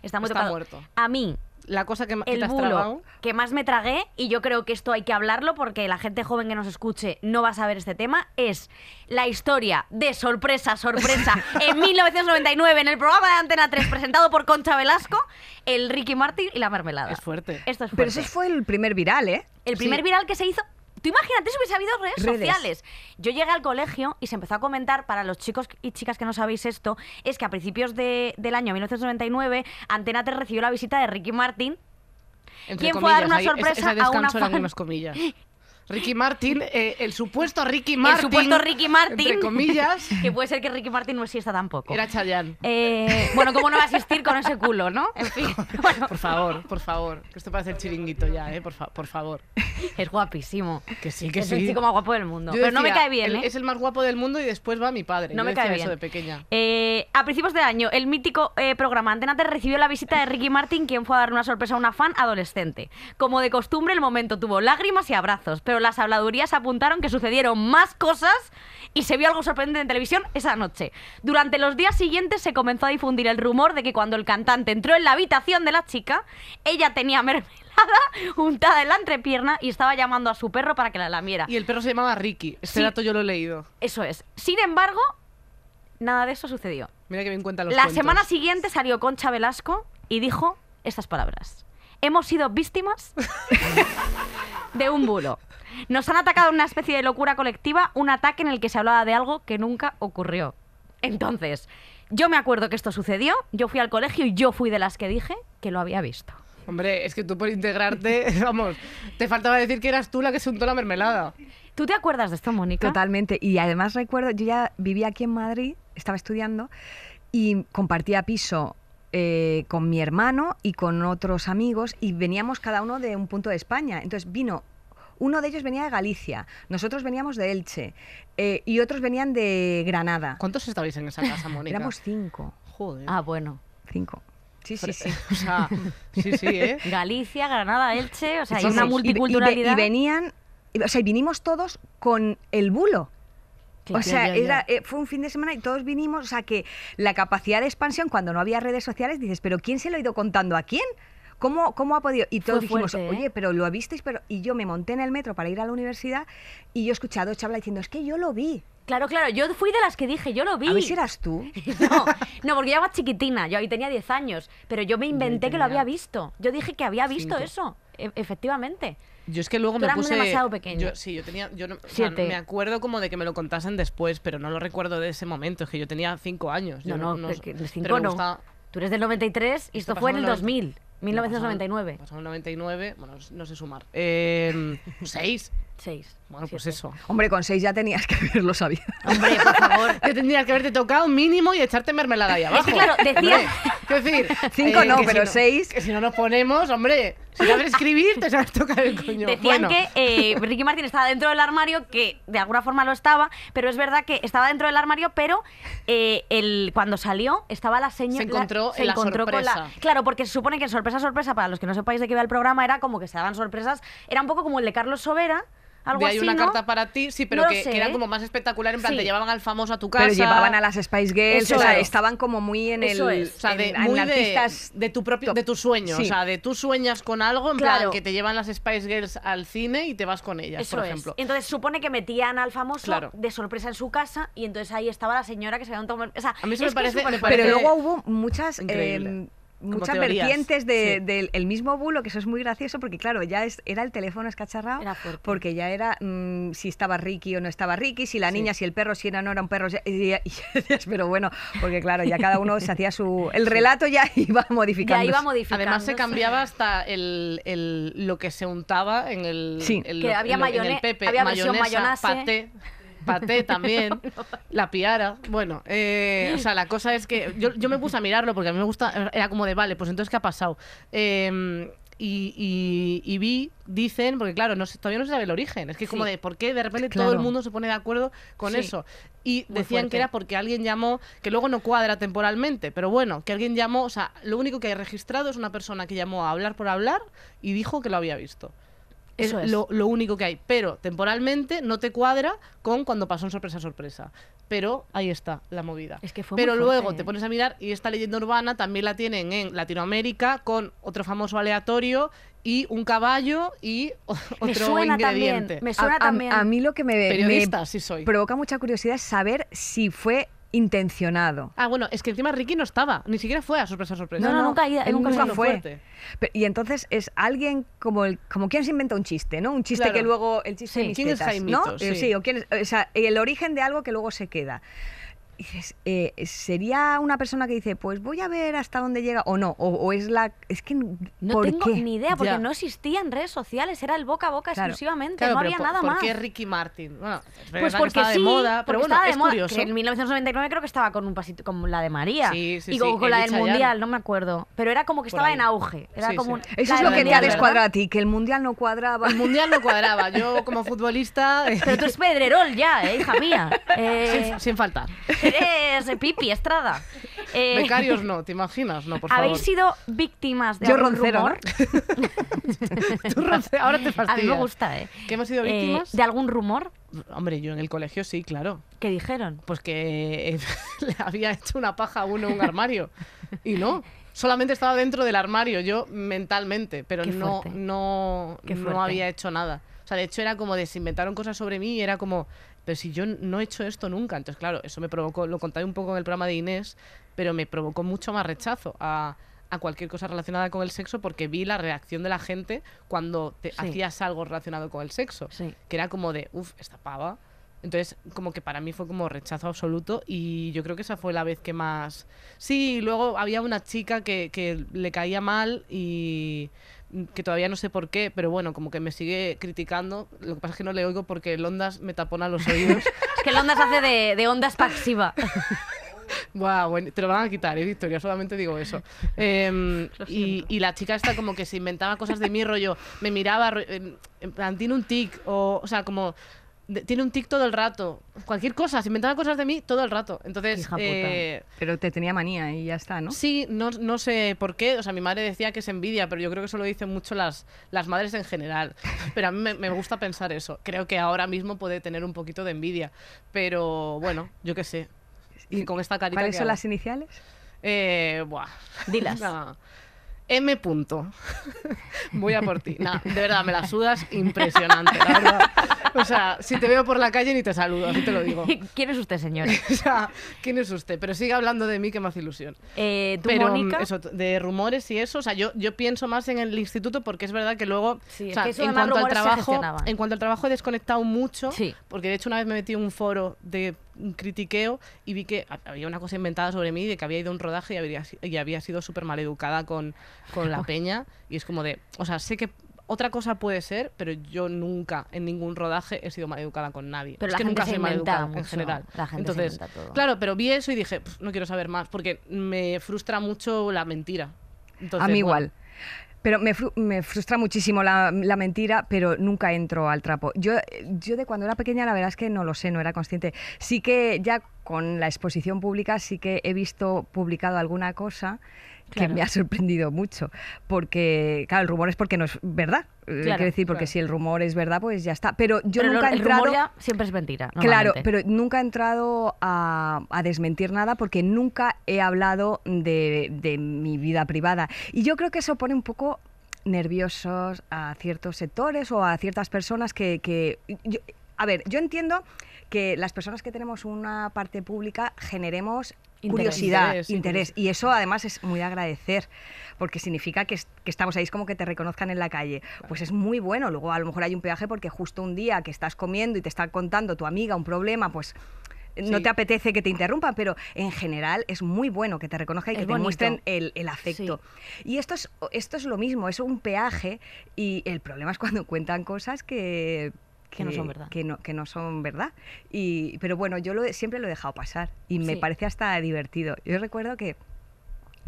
B: está muy Muerto.
C: A mí la cosa que,
B: que más me tragué y yo creo que esto hay que hablarlo porque la gente joven que nos escuche no va a saber este tema es la historia de sorpresa sorpresa *laughs* en 1999 en el programa de Antena 3 presentado por Concha Velasco el Ricky Martin y la mermelada es fuerte esto es fuerte. pero ese fue el primer viral eh el primer viral que se hizo Tú imagínate si hubiese habido redes, sociales. Yo llegué al colegio y se empezó a comentar, para los chicos y chicas que no sabéis esto, es que a principios de, del año 1999 Antena te recibió la visita de Ricky Martin. fue a dar una sorpresa a una fan? *laughs*
C: Ricky Martin, eh, el supuesto Ricky Martin. supuesto Ricky Martin. Entre comillas. *laughs* que puede ser que Ricky Martin no exista tampoco. Era Chayanne. Eh, bueno, ¿cómo
B: no va a asistir con
C: ese culo, no? *laughs* En fin. *laughs* Por favor, por favor. Que esto parece el chiringuito ya, ¿eh? Por, favor. Es guapísimo. Que sí, que sí. Es el chico más guapo del mundo. Pero no me cae bien, ¿eh? Es el más guapo del mundo y después va mi padre. No me cae bien. Eso de pequeña.
B: Eh, a principios de año, el mítico programa Antena recibió la visita de Ricky Martin, quien fue a dar una sorpresa a una fan adolescente. Como de costumbre, el momento tuvo lágrimas y abrazos, pero las habladurías apuntaron que sucedieron más cosas y se vio algo sorprendente en televisión esa noche. Durante los días siguientes se comenzó a difundir el rumor de que cuando el cantante entró en la habitación de la chica, ella tenía mermelada *laughs* untada en la entrepierna y estaba llamando a su perro para que la lamiera. Y el perro se llamaba Ricky.
C: Ese dato yo lo he leído.
B: Eso es. Sin embargo,
C: nada de eso sucedió. Mira que bien cuenta
B: los La semana siguiente salió Concha Velasco y dijo estas palabras hemos sido víctimas de un bulo. Nos han atacado en una especie de locura colectiva, un ataque en el que se hablaba de algo que nunca ocurrió. Entonces, yo me acuerdo que esto sucedió, yo
C: fui al colegio y yo fui de las que dije que lo había visto. Hombre, es que tú por integrarte, *laughs* vamos, te faltaba decir que eras tú la que se untó la mermelada.
A: ¿Tú te acuerdas de esto, Mónica? Totalmente. Y además recuerdo, yo ya vivía aquí en Madrid, estaba estudiando y compartía piso eh, con mi hermano y con otros amigos y veníamos cada uno de un punto de España. Entonces vino uno de ellos venía de Galicia, nosotros veníamos de Elche eh, y otros venían de Granada. ¿Cuántos estabais en esa casa, *laughs* Mónica? Éramos cinco. Joder. Ah, bueno. Cinco.
B: Sí, sí, sí. *laughs*
A: o sea, sí, sí, ¿eh? *laughs*
B: Galicia, Granada, Elche, o sea, una multiculturalidad. Y, y
A: venían, o sea, y vinimos todos con el bulo
C: o sea, Era, eh,
A: fue un fin de semana y todos vinimos, o sea que la capacidad de expansión cuando no había redes sociales, dices, pero ¿quién se lo ha ido contando a quién? ¿Cómo, ¿Cómo, ha podido? Y todos dijimos, ¿eh? oye, pero lo visteis, pero. Y yo me monté en el metro para ir a la universidad y yo he escuchado a Chabla diciendo, es que yo lo vi. Claro, claro, yo fui de las que dije, yo lo vi. A ver eras tú. *laughs* No, no porque yo era chiquitina, yo ahí
B: tenía 10 años, pero yo me inventé que lo había visto. Yo dije que había visto eso, e-, efectivamente.
C: Yo es que luego me puse. Yo, sí, yo tenía. Yo no, me acuerdo como de que me lo contasen después, pero no lo recuerdo de ese momento. Es que yo tenía cinco años. No, no, cinco no.
A: Tú eres del 93 y esto, fue en el 2000. 1999.
C: Pasó en 99, bueno, no sé sumar.
A: Eh, *laughs*
C: ¿Seis? Seis. Bueno, pues
A: eso. Hombre, con seis ya tenías que haberlo
C: sabido. Hombre, por favor. *laughs* que tendrías que haberte tocado mínimo y echarte mermelada ahí abajo. Es claro, ¿qué decir, *laughs* cinco eh, no, pero seis... Que si no nos ponemos, hombre... Si escribir, te el coño. Decían que
B: eh, Ricky Martin estaba dentro del armario, que de alguna forma lo estaba, pero es verdad que estaba dentro del armario, pero eh, el, cuando salió estaba la señora... Se encontró, en se sorpresa. Claro, porque se supone que sorpresa, sorpresa, para los que no sepáis de qué va el programa, era como que se daban sorpresas. Era un poco como el de Carlos Sobera, algo hay una carta para ti, sí, pero que, era como más espectacular,
A: en plan, te llevaban
C: al famoso a tu casa. Pero llevaban a las
A: Spice Girls, o sea,
C: estaban como muy en Eso el... O sea, de, de, tu propio, de tu sueño, o sea, de tú sueñas con algo, en plan, que te llevan las Spice Girls al cine y te vas con ellas, por ejemplo. Entonces supone que metían al famoso de sorpresa
B: en su casa y entonces ahí estaba la señora que se había un O sea, a mí eso me parece, Pero luego
A: hubo muchas... Em, muchas vertientes del mismo bulo, que eso es muy gracioso, porque claro, ya era el teléfono escacharrado, porque ya era mm, si estaba Ricky o no estaba Ricky, si la niña, si el perro, si era o no era un perro. *laughs* pero bueno, porque claro, ya cada uno se hacía su... El relato ya *laughs* iba modificando. Además se cambiaba hasta el, lo que se
C: untaba en el... El, había en, el pepe, había mayonesa, mayonesa
A: Paté también,
C: *laughs* La Piara. Bueno, eh, o sea, la cosa es que yo, me puse a mirarlo porque a mí me gusta, era como de, vale, pues entonces, ¿qué ha pasado? Em, y, y, vi, dicen, porque claro, no, todavía no se sabe el origen, es que como de por qué de repente todo el mundo se pone de acuerdo con eso. Y decían que era porque alguien llamó, que luego no cuadra temporalmente, pero bueno, que alguien llamó, o sea, lo único que hay registrado es una persona que llamó a hablar por hablar y dijo que lo había visto es, Lo, único que hay. Pero temporalmente no te cuadra con cuando pasó en sorpresa sorpresa. Pero ahí está la movida. Es que fue Pero luego te ¿eh? pones a mirar y esta leyenda urbana también la tienen en Latinoamérica con otro famoso aleatorio y un caballo
A: y otro ingrediente. me suena a, A mí lo que me, provoca mucha curiosidad es saber si fue intencionado.
C: Ah, bueno, es que encima Ricky no estaba, ni siquiera fue a
A: sorpresa sorpresa. No, no, nunca, fue. y entonces es alguien como el, como quien se inventa un chiste, ¿no? Un chiste que luego el chiste eh, sí. sí. el origen de algo que luego se queda eh, sería una persona que dice, pues voy a ver hasta dónde llega, o no, o, es la... Es que... No tengo ni idea, porque no
B: existían redes sociales, era el boca a boca exclusivamente, no había nada más. ¿Por
C: Ricky
A: Martin? pues porque estaba de moda,
B: pero bueno, es en 1999 creo que estaba con un pasito, como la de María, y con, la del Mundial,
A: no me acuerdo,
B: pero era como que estaba en auge. Era como Eso es lo que te ha descuadrado
A: a ti, que el Mundial no
B: cuadraba. El Mundial no cuadraba, yo como futbolista... Pero tú eres *laughs* Pedrerol ya, eh, hija mía. Sin, eh, falta eh, eres eh, Pipi Estrada. Eh, Becarios
C: no, ¿te imaginas? No, por favor. ¿Habéis sido
B: víctimas de algún rumor? *laughs* Tú ahora te fastidias. *laughs* A mí me gusta,
C: ¿eh? ¿Qué hemos sido eh, víctimas? ¿De algún rumor? Hombre, yo en el colegio sí, claro. ¿Qué dijeron? Pues que *laughs* le había hecho una paja a uno en un armario. y no solamente estaba dentro del armario yo mentalmente, pero no no no había hecho nada. O sea, de hecho era como desinventaron cosas sobre mí, era como pero si yo no he hecho esto nunca, entonces claro, eso me provocó, lo conté un poco en el programa de Inés, pero me provocó mucho más rechazo a, a cualquier cosa relacionada con el sexo porque vi la reacción de la gente cuando te hacías algo relacionado con el sexo, que era como de, uff, esta pava. Entonces, como que para mí fue como rechazo absoluto y yo creo que esa fue la vez que más... Sí, luego había una chica que, que le caía mal y que todavía no sé por qué, pero bueno, como que me sigue criticando. Lo que pasa es que no le oigo porque el Ondas me tapona los oídos. *laughs* es que el Ondas
B: hace de, Ondas pasiva.
C: Wow, te lo van a quitar, ¿eh, Victoria, solamente digo eso. Em, y, la chica está como que se inventaba cosas de mi rollo, me miraba, en tiene un tic, o, o sea, como tiene un tic todo el rato. Cualquier cosa, se inventaba cosas de mí todo el rato. Entonces, Hija eh,
A: Pero te tenía manía y ya está, ¿no? sí,
C: no, sé por qué. O sea, mi madre decía que es envidia, pero yo creo que eso lo dicen mucho las, las madres en general. Pero a mí me, gusta pensar eso. Creo que ahora mismo puede tener un poquito de envidia. Pero bueno, yo qué sé. Y con esta carita. ¿Cuáles son las iniciales? Eh, buah. Dilas. *laughs* M. Punto. Voy a por ti. de verdad, me la sudas impresionante, la verdad. O sea, si te veo por la calle ni te saludo, así te lo digo. *laughs* ¿Quién es usted, señor? *laughs* o sea, ¿quién es usted? Pero sigue hablando de mí que me hace ilusión.
B: Eh, Pero mm, eso,
C: de rumores y eso, o sea, yo, yo pienso más en el instituto porque es verdad que luego, en, cuanto al trabajo, en cuanto al trabajo he desconectado mucho, sí. porque de hecho una vez me metí en un foro de critiqueo y vi que había una cosa inventada sobre mí de que había ido a un rodaje y había, y había sido súper maleducada con, con la peña. Y es como de, o sea, sé que otra cosa puede ser, pero yo nunca en ningún rodaje he sido maleducada con nadie. Pero es la que gente nunca se maleducada en general. Entonces, claro, pero vi eso y dije, no quiero saber más porque me frustra mucho la mentira. Entonces, a mí igual.
A: Pero me, me frustra muchísimo la, la, mentira, pero nunca entro al trapo. Yo, yo de cuando era pequeña, la verdad es que no lo sé, no era consciente. Sí que ya con la exposición pública sí que he visto publicado alguna cosa que me ha sorprendido mucho. Porque, claro, el rumor es porque no es verdad. Eh, quiero decir, porque si el rumor es verdad, pues ya está. Pero yo nunca he entrado. El rumor siempre es mentira. Claro, pero nunca he entrado a, desmentir nada porque nunca he hablado de, mi vida privada. Y yo creo que eso pone un poco nerviosos a ciertos sectores o a ciertas personas que... a ver, yo entiendo que las personas que tenemos una parte pública generemos curiosidad, interés, Y eso además es muy agradecer, porque significa que, estamos ahí, es como que te reconozcan en la calle. Pues es muy bueno. Luego a lo mejor hay un peaje porque justo un día que estás comiendo y te está contando tu amiga un problema, pues eh, no te apetece que te interrumpan, pero en general es muy bueno que te reconozcan y que te muestren el, afecto. Y esto es, esto es lo mismo, es un peaje y el problema es cuando cuentan cosas que que, no son verdad. Que no, que no son verdad. Y, pero bueno, yo lo, siempre lo he dejado pasar y me parece hasta divertido. Yo recuerdo que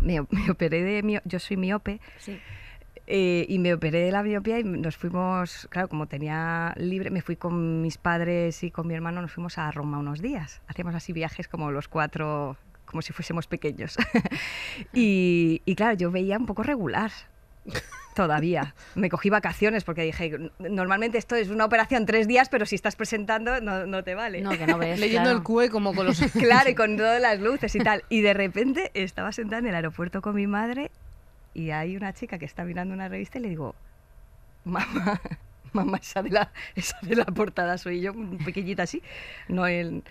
A: me, *laughs* operé de... mi... yo soy miope. Sí. Eh, y me operé de la miopía y nos fuimos, claro, como tenía libre, me fui con mis padres y con mi hermano, nos fuimos a Roma unos días. Hacíamos así viajes como los cuatro, como si fuésemos pequeños. *laughs* y, claro, yo veía un poco regular, Todavía. Me cogí vacaciones porque dije, normalmente esto es una operación tres días, pero si estás presentando no, no te vale. No, que no ves. Leyendo el CUE como con los... *laughs* claro, y con todas las luces y tal. Y de repente estaba sentada en el aeropuerto con mi madre y hay una chica que está mirando una revista y le digo, mamá, *laughs* mamá, esa de la, esa de la portada soy yo, pequeñita así. No, él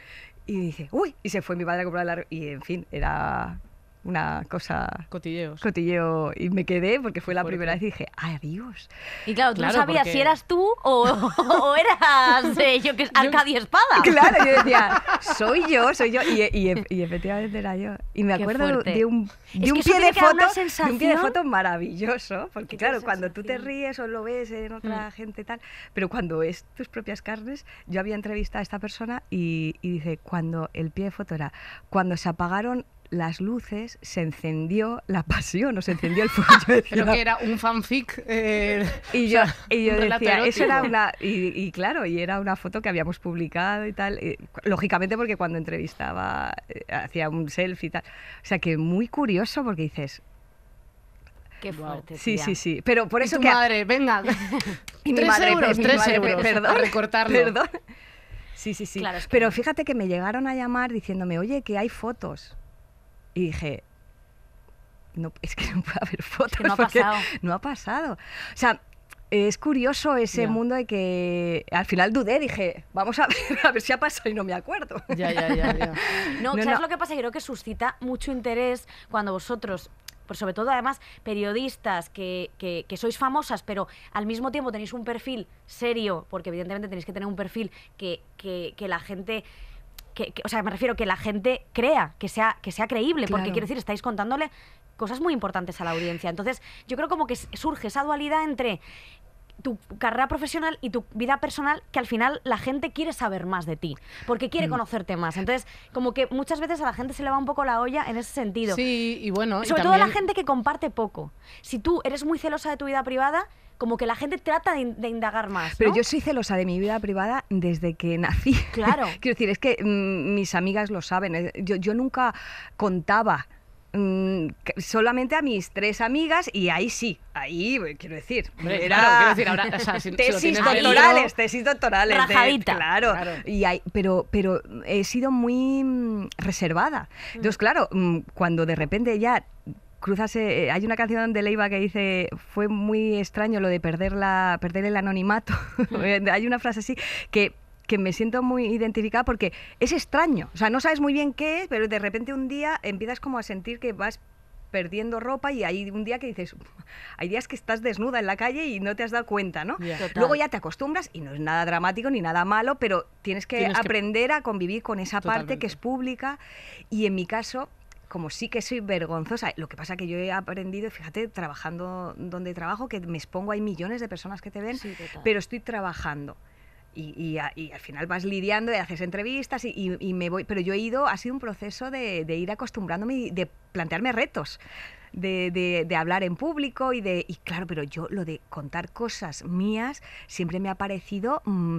A: Y dice, uy, y se fue mi padre a comprar la... Y en fin, era una cosa... Cotilleos. Cotilleo. Y me quedé porque fue la primera vez y dije, ¡ay, adiós!
B: Y claro, tú no sabías si eras tú o, *laughs* eras, eh, yo que es espada. Claro, yo decía, *laughs* soy
A: yo, soy yo. Y, y, e, efectivamente era yo. Y me acuerdo de un, pie de, foto, un pie de foto maravilloso. Porque claro, cuando tú te ríes o lo ves en otra mm. gente y tal, pero cuando es tus propias carnes, yo había entrevistado a esta persona y, y dice, cuando el pie de foto era, cuando se apagaron las luces, se encendió la *laughs* pasión o se encendió el fuego. Yo Creo
C: que era un fanfic. Eh, *laughs* y, yo, y decía, era una.
A: Y, claro, y era una foto que habíamos publicado y tal. Eh, lógicamente, porque cuando entrevistaba eh, hacía un selfie y tal. O sea que muy curioso, porque dices, Qué
C: fuerte. Sí, sí, sí. Pero
A: por eso ¿Y tu madre, venga. *laughs* tres euros, tres euros. Perdón, recortarlo. Perdón. Sí, sí, sí. Pero fíjate que me llegaron a llamar diciéndome, oye, que hay fotos. Y dije, no, es que *laughs* no puede haber fotos. no ha pasado. O sea, es curioso ese mundo de que al final dudé, dije, vamos *laughs* a ver, si ha pasado y no me acuerdo. Ya, ya,
B: ya. *laughs* no, ¿sabes lo que pasa? Creo que suscita mucho interés cuando vosotros por pues sobre todo además periodistas que, sois famosas, pero al mismo tiempo tenéis un perfil serio, porque evidentemente tenéis que tener un perfil que, que la gente o sea, me refiero que la gente crea, que sea, que sea creíble, porque quiero decir, estáis contándole cosas muy importantes a la audiencia. Entonces, yo creo como que surge esa dualidad entre tu carrera profesional y tu vida personal que al final la gente quiere saber más de ti, porque quiere mm. conocerte más. Entonces, como que muchas veces a la gente se le va un poco la olla en ese sentido. Sí, y bueno. Sobre todo a la gente que comparte poco. Si tú eres muy celosa de tu vida privada, como que la gente trata de, indagar
A: más. Pero yo soy celosa de mi vida privada desde que nací. Claro. *laughs* Quiero decir, es que mm, mis amigas lo saben. Eh, yo, yo nunca contaba Mm, solamente a mis tres amigas y ahí sí, ahí eh, quiero decir. tesis, doctorales, tesis doctorales, claro. Y pero, pero he sido muy mm, reservada. Mm. Entonces, claro, cuando de repente ya cruzase. Eh, eh, hay una canción de Leiva que dice fue muy extraño lo de perder el anonimato *laughs* hay una frase así que que me siento muy identificada porque es extraño. O sea, no sabes muy bien qué es, pero de repente un día empiezas como a sentir que vas perdiendo ropa y hay un día que dices, hay días que estás desnuda en la calle y no te has dado cuenta, ¿no? Luego ya te acostumbras y no es nada dramático ni nada malo, pero tienes que aprender a convivir con esa parte que es pública y en mi caso como sí que soy vergonzosa, lo que pasa que yo he aprendido, fíjate, trabajando donde trabajo, que me expongo, hay millones de personas que te ven, pero estoy trabajando. Y, y, al final vas lidiando y haces entrevistas y, y, me voy. Pero yo he ido, ha sido un proceso de, de ir acostumbrándome y de plantearme retos. De, de, hablar en público y de. Y claro, pero yo lo de contar cosas mías siempre me ha parecido. Mm,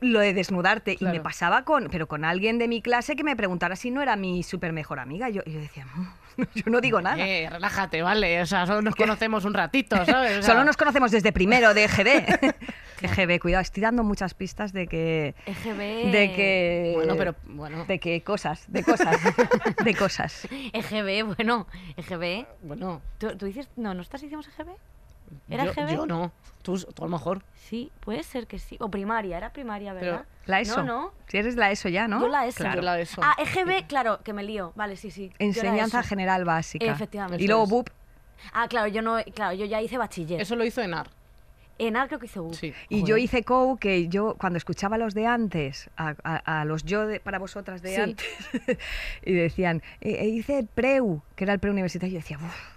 A: lo de desnudarte y me pasaba con pero con alguien de mi clase que me preguntara si no era mi súper mejor amiga yo, yo decía mm, *laughs* Yo no digo nada. Eh, relájate, vale. O sea, solo nos conocemos un ratito, ¿sabes? *laughs* solo nos conocemos desde primero de EGB. *laughs* EGB, e cuidado, estoy dando muchas pistas de que.
B: EGB. De que. Bueno, pero
A: bueno. De que cosas, de cosas, de cosas.
B: EGB, bueno, EGB. Ah, bueno. ¿Tú, dices, no, ¿no estás diciendo EGB? ¿Era yo, Yo
A: no. Tú, a lo mejor. Sí,
B: puede ser que sí. O primaria, era primaria, ¿verdad? la ESO. No, no.
A: Si eres la ESO ya, ¿no? la ESO. Claro. la ESO. Ah,
B: EGB, claro, que me lío. Vale, sí, sí. Enseñanza
A: General Básica. Efectivamente. Y luego BUP.
B: Ah, claro, yo no, claro, yo ya hice bachiller. Eso lo hizo Enar. Enar creo que hizo BUP. Sí. Y yo hice
A: COU, que yo cuando escuchaba a los de antes, a, los yo para vosotras de antes, *laughs* y decían, eh, eh, hice PREU, que era el preuniversitario, yo decía, uff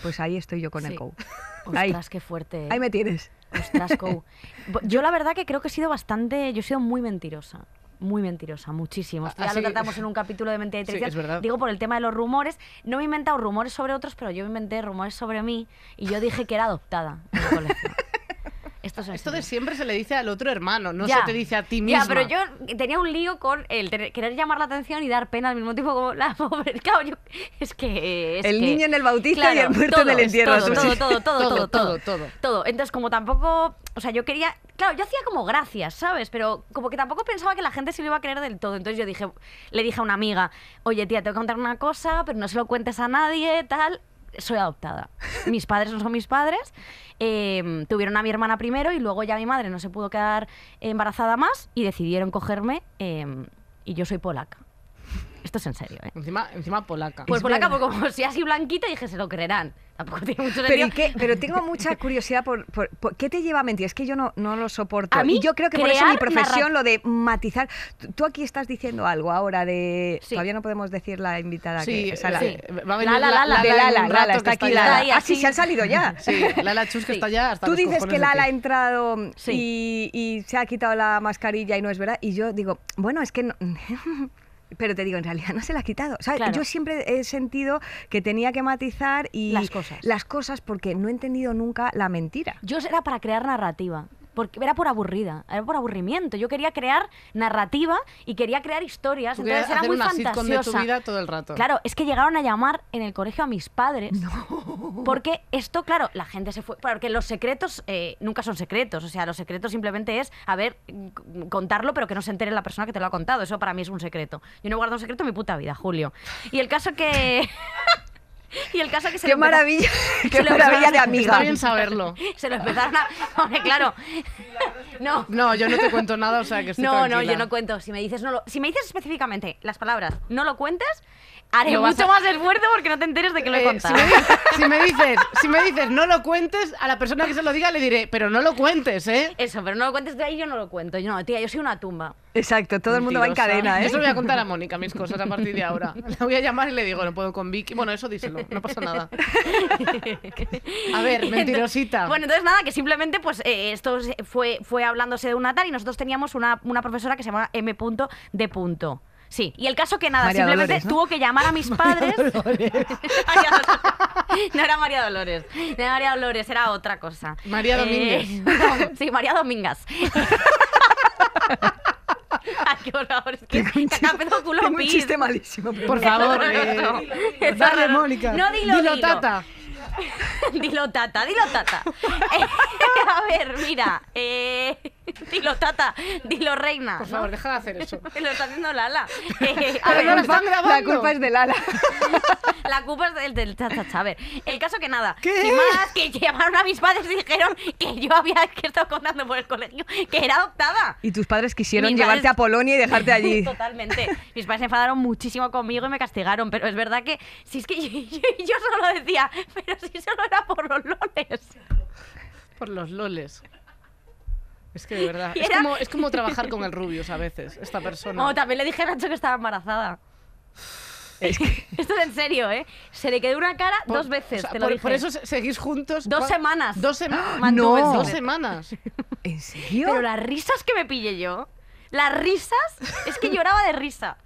A: pues ahí estoy yo con el *laughs* Ostras, qué
B: fuerte. Ahí me
A: tienes. Ostras, COU.
B: *laughs* Yo la verdad que creo que he sido bastante, yo he sido muy mentirosa
A: muy mentirosa, muchísimo.
B: ya ah, lo tratamos en un capítulo de mentira y Digo por el tema de los rumores. No me he inventado rumores sobre otros, pero yo inventé rumores sobre mí y yo dije que era adoptada en el colegio. *laughs* Esto,
C: de siempre se le dice al otro hermano, no se te dice a ti mismo. Ya, pero yo
B: tenía un lío con el querer llamar la atención y dar pena al mismo tiempo como la *laughs* pobre. Claro, yo, es que. el niño en el bautista y el muerto en el entierro. Todo todo, todo, todo, todo, todo, Entonces, como tampoco. O sea, yo quería. Claro, yo hacía como gracias, ¿sabes? Pero como que tampoco pensaba que la gente se lo iba a querer del todo. Entonces yo dije, le dije a una amiga, oye tía, te voy a contar una cosa, pero no se lo cuentes a nadie, tal soy adoptada. Mis padres no son mis padres. Em, tuvieron a mi hermana primero y luego ya mi madre no se pudo quedar embarazada más y decidieron cogerme em, y yo soy
A: polaca. Esto es en serio, ¿eh? Encima, encima polaca. Pues polaca, porque como
B: si así blanquita, dije, se lo creerán. Tampoco tiene mucho sentido. Pero,
A: Pero tengo *laughs* mucha curiosidad por, por, qué te lleva a mentir. Es que yo no, no lo soporto. A mí, y yo creo que por eso mi profesión, lo de matizar. Tú aquí estás diciendo algo ahora de. Todavía no podemos decir la invitada. que, o sea, Va a venir Lala, Lala, Lala, de Lala, Lala está aquí Lala. Ah, sí, se han salido ya. *laughs* Sí, Lala Chus que está ya. Hasta Tú dices que Lala ha entrado y, y se ha quitado la mascarilla y no es verdad. Y yo digo, bueno, es que pero te digo, en realidad *laughs* no se la has quitado. Yo siempre he sentido que tenía que matizar y las cosas. las cosas porque no he entendido nunca la mentira. Yo era para crear narrativa
B: porque era por aburrida, era por aburrimiento. Yo quería crear narrativa y quería crear historias, entonces era muy una fantasiosa. tu todo el rato. Claro, es que llegaron a llamar en el colegio a mis padres. Porque esto, claro, la gente se fue. Porque los secretos eh, nunca son secretos. O sea, los secretos simplemente es, a ver, contarlo, pero que no se entere la persona que te lo ha contado. Eso para mí es un secreto. Yo no guardo un secreto en mi puta vida, Julio. Y el caso que. *laughs* Y el caso que se Qué maravilla, *laughs* qué maravilla de amiga. Está bien saberlo. *laughs* Se lo empezaron a. Hombre, claro. No. No, yo no te cuento nada, o sea que estoy No, no, yo no cuento. Si me dices no lo... si me dices específicamente las palabras, no lo cuentes, Haré mucho más esfuerzo porque no te enteres de que lo he eh, contado. *laughs*
C: Si me, dices, si me, dices, no lo cuentes, a la persona que se lo diga le diré, pero no lo cuentes, ¿eh? Eso, pero no lo cuentes de ahí, yo no lo cuento. Yo no, tía, yo soy una tumba.
A: Exacto, todo el mundo va en cadena, ¿eh? Eso voy a contar a
C: Mónica mis cosas a partir de ahora. La voy a llamar y le digo, no puedo con Vicky. Bueno, eso díselo, no pasa nada. A ver, mentirosita. bueno,
B: entonces nada, que simplemente pues eh, esto fue, fue hablándose de una tal y nosotros teníamos una, profesora que se llamaba M. de punto. Sí, y el caso que nada, simplemente tuvo que llamar a mis *laughs* padres. *laughs* *laughs* no era María Dolores, no era María Dolores, era otra cosa. María eh, Domínguez. sí, María Domingas. Ay, qué horror, es que Tengo un chiste
A: malísimo. Por favor. eh, Dale, Mónica. No, dilo, Tata.
B: dilo tata, dilo tata. Eh, a ver, mira. Eh... *laughs* dilo, tata, dilo, reina. Por favor, deja de hacer eso. *laughs* lo está haciendo Lala. *laughs* Eh, a ver, la, culpa es de Lala. la culpa es del, tata, A el caso que nada. que llamaron a mis padres y dijeron que yo había que estado contando por el colegio, que era adoptada.
A: Y tus padres quisieron llevarte a Polonia y dejarte allí.
B: Totalmente. Mis padres se enfadaron muchísimo conmigo y me castigaron, pero es verdad que, si es que yo, yo solo decía, pero si solo era por los loles.
C: Por los loles. Es que de verdad, es como, es como *laughs* trabajar con el Rubius a veces, esta persona. No,
B: también le dije a Nacho que estaba embarazada. *laughs* Esto es en serio, ¿eh? Se le quedó una cara dos veces, por, eso seguís
C: juntos. Dos semanas. Dos, semanas *gasps* no! dos semanas. *laughs*
A: ¿En
B: serio? Pero las risas que me pillé yo. Las risas. Es que lloraba de risa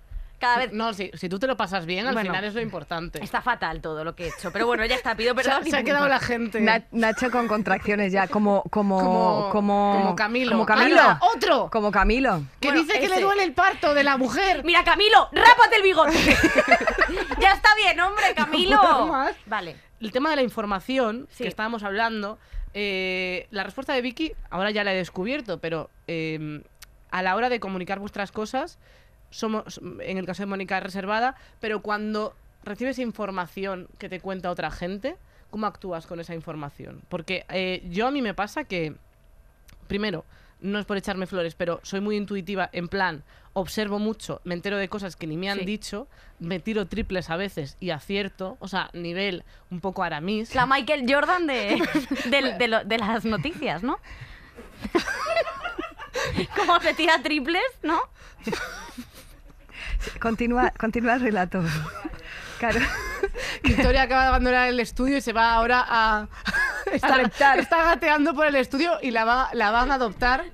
C: vez. No, si, si tú te lo pasas bien, al final es lo importante. Está fatal todo lo que he hecho, pero bueno, ya está, pido *laughs* perdón. Se, ha quedado la gente.
A: Nacho con contracciones ya, como como como, como, Camilo. Como Camilo. otro. Como Camilo. Que dice que le
C: duele el parto de la mujer. Mira,
B: Camilo, rápate el bigote. *laughs* ya está bien, hombre, Camilo.
C: vale. El tema de la información que estábamos hablando, eh, la respuesta de Vicky, ahora ya la he descubierto, pero eh, a la hora de comunicar vuestras cosas, somos, en el caso de Mónica, reservada, pero cuando recibes información que te cuenta otra gente, ¿cómo actúas con esa información? Porque eh, yo a mí me pasa que, primero, no es por echarme flores, pero soy muy intuitiva, en plan, observo mucho, me entero de cosas que ni me han dicho, me tiro triples a veces y acierto, o sea, nivel un poco aramis. La Michael Jordan de, *laughs* de, las noticias, ¿no?
B: *laughs* Como se tira triples, ¿no? *laughs*
A: continúa, continúa el relato.
C: Claro. Victoria acaba de abandonar el estudio y se va ahora a. Está, gateando por el estudio y la, la van a adoptar.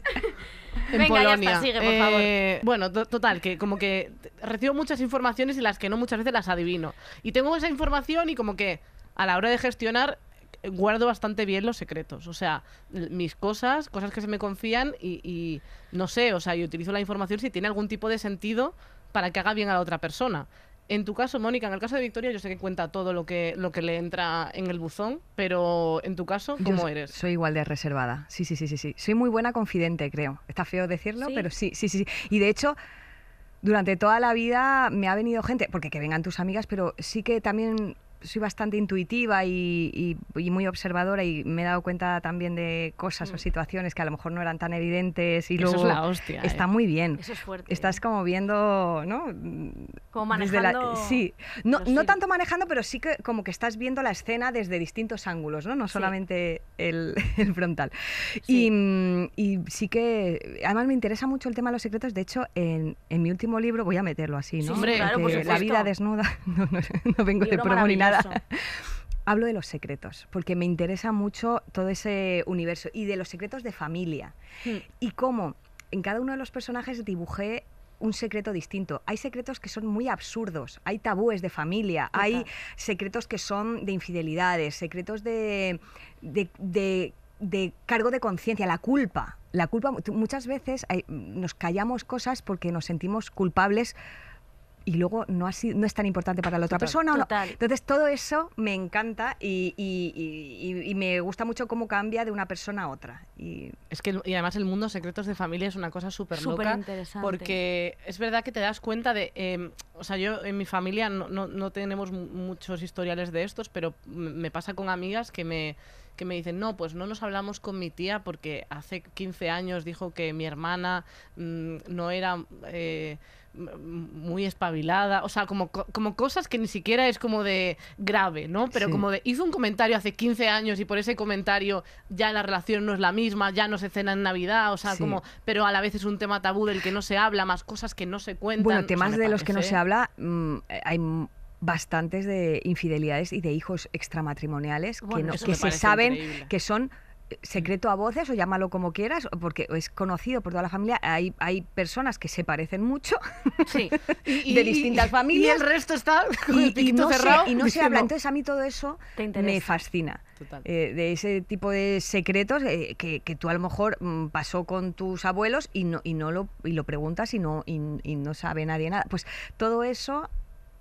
D: En Polonia. Eh,
C: bueno, total, que como que recibo muchas informaciones y las que no muchas veces las adivino. Y tengo esa información y como que a la hora de gestionar guardo bastante bien los secretos. O sea, mis cosas, cosas que se me confían y, y no sé, o sea, yo utilizo la información si tiene algún tipo de sentido para que haga bien a la otra persona. En tu caso, Mónica, en el caso de Victoria, yo sé que cuenta todo lo que, lo que le entra
A: en el buzón, pero en tu caso, ¿cómo eres? Soy igual de reservada. Sí, sí, sí, sí, sí. Soy muy buena confidente, creo. Está feo decirlo, pero sí, sí, sí, sí. Y de hecho, durante toda la vida me ha venido gente, porque que vengan tus amigas, pero sí que también soy bastante intuitiva y, muy observadora y me he dado cuenta también de cosas o mm. situaciones que a lo mejor no eran tan evidentes y Eso luego es la hostia, está ¿eh? muy bien. Eso es fuerte. Estás ¿eh? como viendo, ¿no? Como manejando. sí, no, tanto manejando, pero sí que como que estás viendo la escena desde distintos ángulos, no, no solamente el, *laughs* frontal. Mm, y, sí que, además me interesa mucho el tema de los secretos. De hecho, en, mi último libro, voy a meterlo así, ¿no? claro, la vida desnuda, *laughs* no, vengo de promo ni nada. *laughs* Hablo de los secretos, porque me interesa mucho todo ese universo y de los secretos de familia. Hmm. Y cómo en cada uno de los personajes dibujé un secreto distinto. Hay secretos que son muy absurdos, hay tabúes de familia, hay secretos que son de infidelidades, secretos de, de, de, cargo de conciencia, la culpa. La culpa, muchas veces nos callamos cosas porque nos sentimos culpables y luego no, ha no es tan importante para la otra persona. Entonces, todo eso me encanta y, me gusta mucho cómo cambia de una persona a otra. Y... Es que, y
C: además, el mundo secretos de familia es una cosa súper loca. Interesante. Porque
A: es verdad que te das cuenta de.
C: Em, o sea, yo en mi familia no, no, no tenemos muchos historiales de estos, pero me pasa con amigas que me que me dicen, no, pues no nos hablamos con mi tía porque hace 15 años dijo que mi hermana mm, no era... Eh, muy espabilada, o sea, como, como cosas que ni siquiera es como de grave, ¿no? Pero como de hizo un comentario hace 15 años y por ese comentario ya la relación no es la misma, ya no se cena en Navidad, o sea, como, pero a la vez es un tema tabú del que no se habla, más cosas que no se cuentan. Bueno, temas de los que no se habla,
A: mm, hay bastantes de infidelidades y de hijos extramatrimoniales que, que se saben que son secreto a voces o llámalo como quieras, porque es conocido por toda la familia. Hay, hay personas que se parecen mucho *laughs* sí. *laughs* de distintas familias. Y el resto está y, no Se, y no se habla. Entonces, a mí todo eso me fascina. Eh, de ese tipo de secretos eh, que, tú a lo mejor mm, pasó con tus abuelos y no, y no lo, lo preguntas y no, y, no sabe nadie nada. Pues todo eso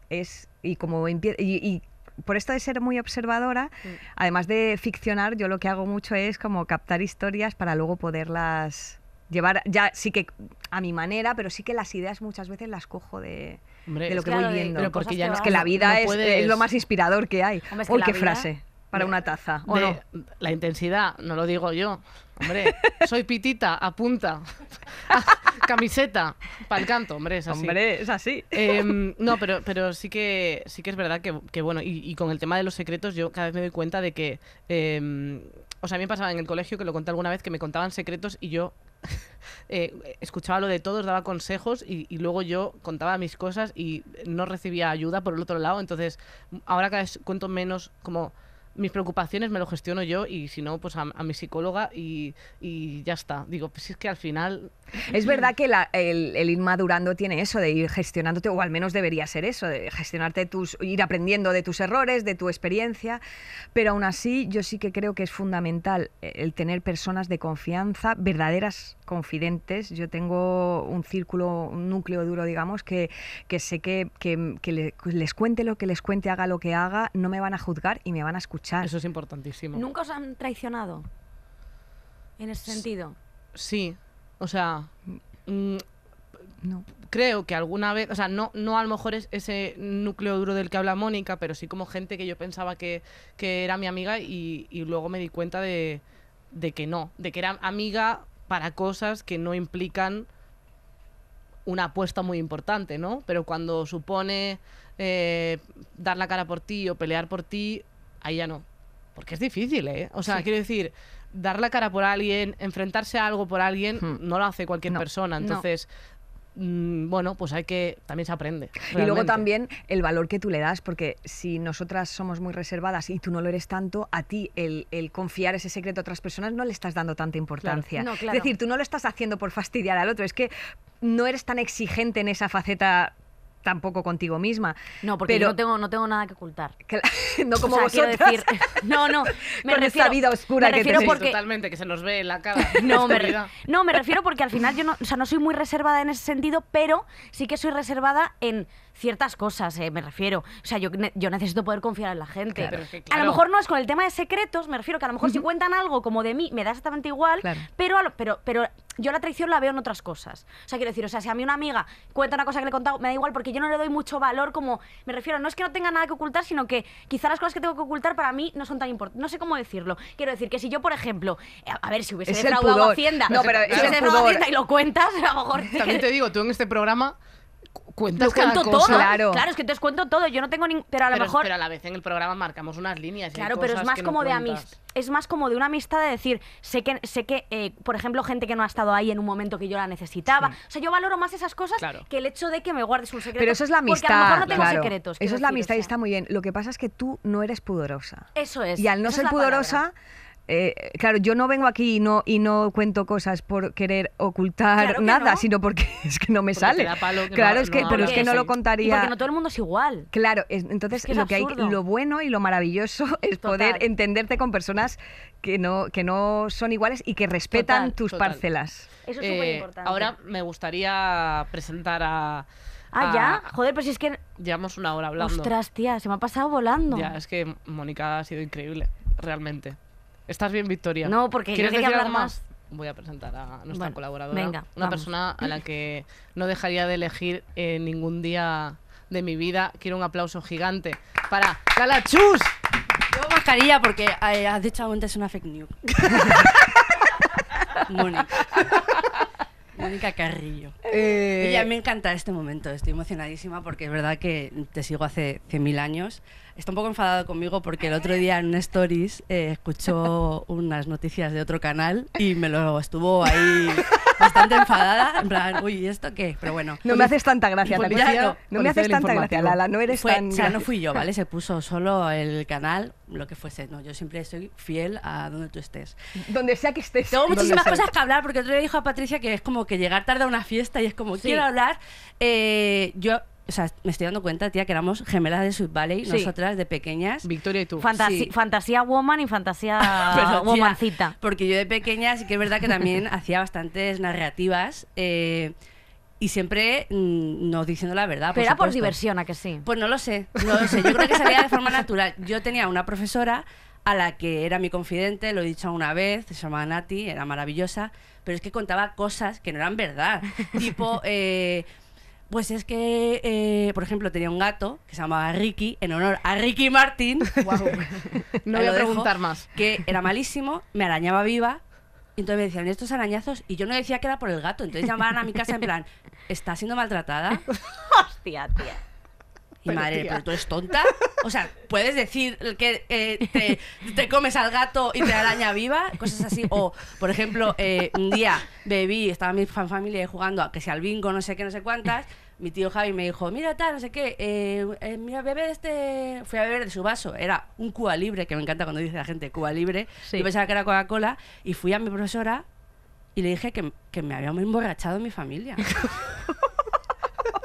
A: es y como y, por esto de ser muy observadora, mm. además de ficcionar, yo lo que hago mucho es como captar historias para luego poderlas llevar, ya sí que a mi manera, pero sí que las ideas muchas veces las cojo de,
C: lo que voy viendo. porque ya es que la vida es, lo más
A: inspirador que hay. qué frase para una
C: taza. ¿o no? La intensidad, no lo digo yo, Hombre, soy pitita, apunta. *laughs* Camiseta, para el canto, hombre, es así. Hombre, es así. Em, no, pero, pero sí que sí que es verdad que, bueno, y, con el tema de los secretos, yo cada vez me doy cuenta de que. Em, o sea, a mí me pasaba en el colegio que lo conté alguna vez que me contaban secretos y yo *laughs* eh, escuchaba lo de todos, daba consejos y, luego yo contaba mis cosas y no recibía ayuda por el otro lado. Entonces, ahora cada vez cuento menos como mis preocupaciones me lo gestiono yo y si no, pues a, mi psicóloga y, y, ya está. Digo, pues es que al final...
A: Es verdad que el, ir madurando tiene eso, de ir gestionándote, o al menos debería ser eso, de gestionarte tus, ir aprendiendo de tus errores, de tu experiencia, pero aún así yo sí que creo que es fundamental el tener personas de confianza, verdaderas confidentes. Yo tengo un círculo, un núcleo duro, digamos, que, sé que les cuente lo que les cuente, haga lo que haga, no me van a juzgar y me van a escuchar eso es importantísimo. ¿Nunca
B: os han traicionado en ese sentido?
C: Sí, o sea, mm, creo que alguna vez, o sea, no, no a lo mejor es ese núcleo duro del que habla Mónica, pero sí como gente que yo pensaba que, era mi amiga y, luego me di cuenta de, que no, de que era amiga para cosas que no implican una apuesta muy importante, ¿no? Pero cuando supone eh, dar la cara por ti o pelear por ti, ahí ya no. Porque es difícil, ¿eh? O sea, quiero decir, dar la cara por alguien, enfrentarse a algo por
A: alguien, hmm. no lo hace cualquier persona. Entonces, mm, bueno, pues hay que, también se aprende. Y luego también el valor que tú le das, porque si nosotras somos muy reservadas y tú no lo eres tanto, a ti el, confiar ese secreto a otras personas no le estás dando tanta importancia. Es decir, tú no lo estás haciendo por fastidiar al otro, es que no eres tan exigente en esa faceta tampoco contigo misma. No, porque no
B: tengo, no tengo nada que ocultar.
A: *laughs* no como Quiero decir, no, no. *laughs* Me Con refiero, esa vida oscura que Totalmente,
C: que se nos ve en la cara. *laughs*
A: No me, refiero
B: no, me refiero porque al final yo no, o sea, no soy muy reservada en ese sentido, pero sí que soy reservada en ciertas cosas, eh, me refiero. O sea, yo, yo necesito poder confiar en la gente. A lo mejor no es con el tema de secretos, me refiero que a lo mejor si cuentan algo como de mí, me da exactamente igual, pero, pero, pero yo la traición la veo en otras cosas. O sea, quiero decir, o sea, si a mí una amiga cuenta una cosa que le he contado, me da igual porque yo no le doy mucho valor como, me refiero, no es que no tenga nada que ocultar, sino que quizá las cosas que tengo que ocultar para mí no son tan importantes. No sé cómo decirlo. Quiero decir que si yo, por ejemplo, eh, a ver, si hubiese defraudado Hacienda, si hubiese defraudado Hacienda y lo cuentas, *laughs* a lo mejor... También te
C: digo, tú en este programa cuento todo. Claro. claro. es que te cuento todo. Yo no tengo ni... Pero a lo mejor. Pero a la vez en el programa marcamos unas líneas. Claro, pero es más como de amistad.
B: Es más como de una amistad de decir, sé que, sé que eh, por ejemplo, gente que no ha estado ahí en un momento que yo la necesitaba. O sea, yo valoro más esas cosas que el hecho de que me guardes un secreto. Pero eso es la amistad. Porque a lo mejor no tengo secretos. Eso es la amistad y
A: está muy bien. Lo que pasa es que tú no eres pudorosa. Eso es. Y al no ser pudorosa. Eh, claro, yo no vengo aquí y no, y no cuento cosas por querer ocultar nada, sino porque *laughs* es que no me sale. claro, es que, pero es que no lo contaría. porque no todo el mundo es igual. Claro, entonces lo que hay, lo bueno y lo maravilloso *laughs* es poder entenderte con personas que no, que no son iguales y que respetan tus parcelas. Eso es muy eh, importante. Ahora
C: me gustaría presentar a. Ah, ya. Joder, pues es que. Llevamos una hora hablando. Ostras, tía, se me ha pasado volando. Ya, es que Mónica ha sido increíble, realmente. ¿Estás bien, Victoria? No, porque ¿Quieres decir hablar más? Voy a presentar a nuestra colaboradora. una persona a la que no dejaría de elegir en ningún día de mi vida. Quiero un aplauso gigante para Chus. Llevo mascarilla porque eh, has dicho antes una fake news. *laughs*
D: Mónica. Mónica Carrillo. Eh, Ella me encanta este momento, estoy emocionadísima porque es verdad que te sigo hace 100.000 años está un poco enfadado conmigo porque el otro día en un Stories eh, escuchó *laughs* unas noticias de otro canal y me lo estuvo ahí bastante enfadada. En plan, uy, ¿y esto qué? Pero bueno. No me haces tanta gracia, no, me haces tanta gracia, Lala, no eres tan. O sea, no fui yo, ¿vale? *laughs* Se puso solo el canal, lo que fuese. No, yo siempre soy fiel a donde tú estés. Donde sea que estés. Tengo muchísimas cosas que hablar porque otro día dijo a Patricia que es como que llegar tarde a una fiesta y es como, quiero hablar. Eh, yo o sea, me estoy dando cuenta, tía, que éramos gemelas de Sweet Valley, nosotras de pequeñas. Victoria y tú. Fantasía woman y fantasía *laughs* womancita. porque yo de pequeña sí que es verdad que también *laughs* hacía bastantes narrativas. Eh, y siempre mm, no diciendo la verdad. Pero era por diversión, ¿a que sí? Pues no lo sé, no lo sé. Yo creo que salía de forma natural. Yo tenía una profesora a la que era mi confidente, lo he dicho una vez, se llamaba Nati, era maravillosa, pero es que contaba cosas que no eran verdad. *laughs* tipo, eh, pues es que, eh, por ejemplo, tenía un gato que se llamaba Ricky, en honor a Ricky Martin. *laughs*
C: no voy a preguntar
D: más. Que era malísimo, me arañaba viva. Y entonces me decían estos arañazos y yo no decía que era por el gato. Entonces llamaban a mi casa en plan, ¿estás siendo maltratada? *laughs* Hostia, tía. Y madre, pero tú eres tonta. O sea, puedes decir que eh, te, comes al gato y te araña viva, cosas así. O, por ejemplo, eh, un día bebí, estaba mi familia jugando a que sea al bingo, no sé qué, no sé cuántas, mi tío Javi me dijo, mira tal, no sé qué, eh, eh este... Fui a beber de su vaso, era un Cuba Libre, que me encanta cuando dice la gente Cuba Libre, yo pensaba que era Coca-Cola, y fui a mi profesora y le dije que, que me había emborrachado mi familia. *laughs*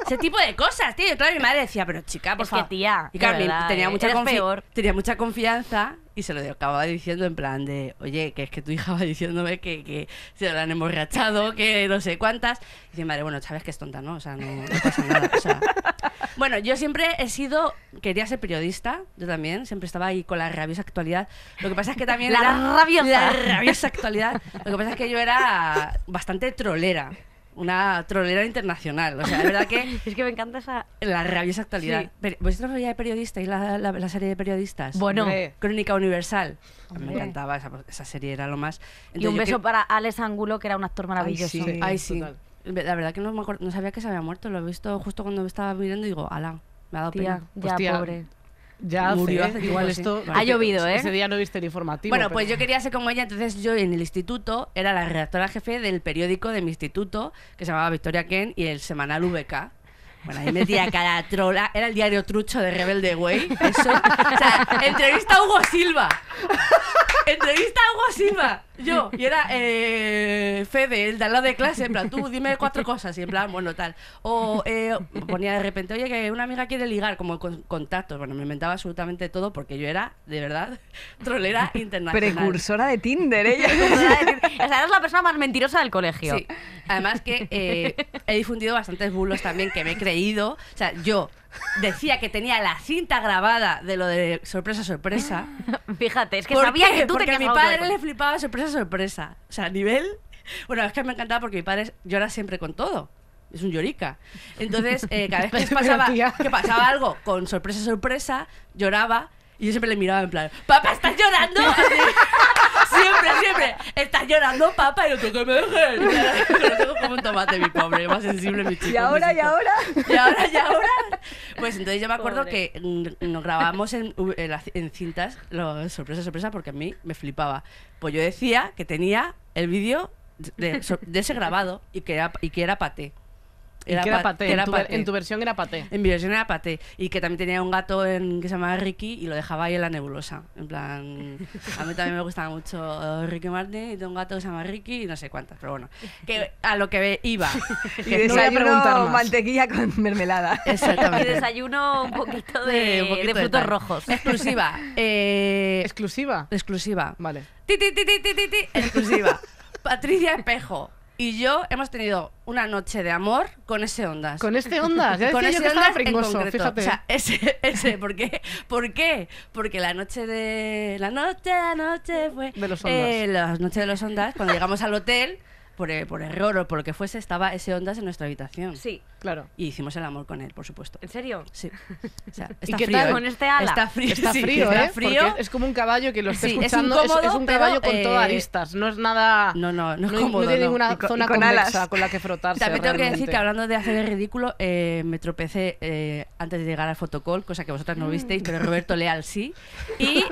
D: Ese tipo de cosas, tío. claro, mi madre decía, pero chica, por tía. Y tenía, eh, mucha peor. tenía mucha confianza y se lo acababa diciendo en plan de, oye, que es que tu hija va diciéndome que, se lo han emborrachado, que no sé cuántas. Y dice, madre, bueno, sabes que es tonta, ¿no? O sea, no, pasa nada. *laughs* Bueno, yo siempre he sido, quería ser periodista, yo también, siempre estaba ahí con la rabiosa actualidad. Lo que pasa es que también... la era, rabiosa. La rabiosa actualidad. Lo que pasa es que yo era bastante trolera una trolera internacional. O sea, es verdad que.
B: *laughs* es que me encanta esa.
D: La rabiosa actualidad. ¿Vosotros de periodista y la, serie de periodistas? Bueno, Crónica Universal. me encantaba esa, serie, era lo más. y un beso para Alex Angulo, que era un actor maravilloso. Ay, sí. La verdad que no, me no sabía que se había muerto, lo he visto justo cuando me estaba mirando y digo, ala, me ha dado pena. pobre. Ya murió igual esto. Ha llovido, ¿eh? Ese día no viste el informativo. Bueno, pues yo quería ser como ella, entonces yo en el instituto era la redactora jefe del periódico de mi instituto, que se llamaba Victoria Ken, y el semanal VK. Bueno, ahí metía cada trola. Era el diario trucho de Rebelde Güey. O sea, entrevista a Hugo Silva. Entrevista a Hugo Silva. Yo, y era eh, Fede, el de al lado de clase, en plan, tú dime cuatro *laughs* cosas, y en plan, bueno, tal. O eh, ponía de repente, oye, que una amiga quiere ligar, como contactos. Bueno, me inventaba absolutamente todo porque yo era, de verdad, *laughs* trolera internacional. Precursora
A: de Tinder, ella. o
D: sea, eres la persona más mentirosa del colegio. Sí. Además que eh, he difundido bastantes bulos también que me he creído. O sea, yo decía que tenía la cinta grabada de lo de sorpresa, sorpresa. *laughs* Fíjate, es que sabía que tú Porque a mi padre le flipaba sorpresa, sorpresa. O sea, a nivel. Bueno, es que me encantaba porque mi padre llora siempre con todo. Es un llorica. Entonces, eh, cada vez que *laughs* pasaba, que pasaba algo con sorpresa, sorpresa, lloraba y yo siempre le miraba en plan, ¡Papá, estás llorando! *laughs* siempre, siempre. Estás llorando, papá, y otro que me dejes. *laughs* Lo tengo como un tomate, mi pobre, más sensible, mi chico. Y ahora, y ahora. Y ahora, y ahora. Pues entonces yo me acuerdo que nos grabamos en, cintas, lo, sorpresa, sorpresa, porque a mí me flipaba. Pues yo decía que tenía el vídeo de, ese grabado y que era, y que era
C: era, era paté. en, eh. tu,
D: versión era paté. En mi versión era paté. Y que también tenía un gato en, que se llamaba Ricky y lo dejaba ahí en la nebulosa. En plan, a mí también me gustaba mucho Ricky Martin y un gato que se llama Ricky y no sé cuántas, pero bueno. Que a lo que iba. *laughs*
B: y desayuno
A: mantequilla con mermelada. *laughs* Exactamente. Y
D: desayuno un poquito
B: de,
C: *laughs* frutos rojos. Exclusiva.
A: Eh,
C: ¿Exclusiva? Exclusiva. Vale.
D: exclusiva. Patricia Espejo y yo hemos tenido una noche de amor con ese Ondas. Con este Ondas, *laughs* con ese yo Ondas Fíjate. O sea, ese, *laughs* ese, ¿por qué? ¿Por qué? Porque la noche de... La noche, la noche fue... De los Ondas. Eh, la noche de los Ondas, cuando llegamos al hotel eh, por, error o por lo que fuese, estaba ese Ondas en nuestra habitación. Sí, claro. Y hicimos el amor con él, por supuesto. ¿En serio? Sí. O sea, *laughs* está ¿Y qué frío, tal ¿eh? con este ala? Está frío, está frío, ¿eh?
C: Es como un caballo
D: que lo está sí, escuchando. Es, un caballo con eh, todas las aristas.
C: No es nada. No,
D: no, no es cómodo. No tiene ninguna zona con, alas. con la que frotarse. También tengo que decir que hablando de hacer el ridículo, me tropecé antes de llegar al fotocall, cosa que vosotras no mm. visteis, pero Roberto Leal sí. *laughs* Y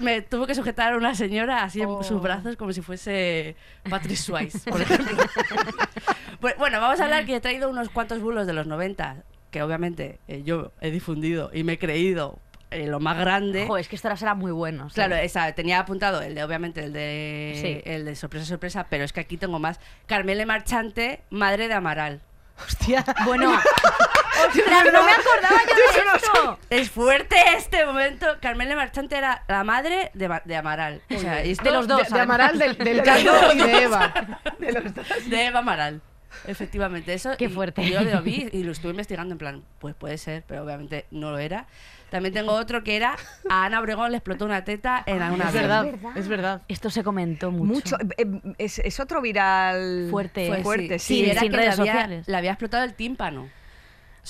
D: me tuvo que sujetar a una señora así en sus oh. brazos como si fuese Patrick Swain. *laughs* Pues, bueno, vamos a hablar que he traído unos cuantos bulos de los 90, que obviamente eh, yo he difundido y me he creído eh, lo más grande. Ojo, es que esto será muy bueno. Claro, tenía apuntado el de, obviamente, el de, el de sorpresa, sorpresa, pero es que aquí tengo más. Carmele Marchante, madre de Amaral. Hostia. Bueno, *laughs* no me acordaba yo de esto. Es fuerte este momento. Carmela Marchante era la madre de, Amaral. O sea, De los dos. De, Amaral, del, del y de Eva. De los dos. De Eva Amaral. Efectivamente, eso. Qué fuerte. Yo lo vi y lo estuve investigando en plan, pues puede ser, pero obviamente no lo era. También tengo otro que era a Ana Obregón le explotó una teta
A: en alguna es, verdad, es verdad. Esto se comentó mucho. Eh, eh, es, otro viral fuerte, fuerte, sí. sí, redes sociales.
D: Le había explotado el tímpano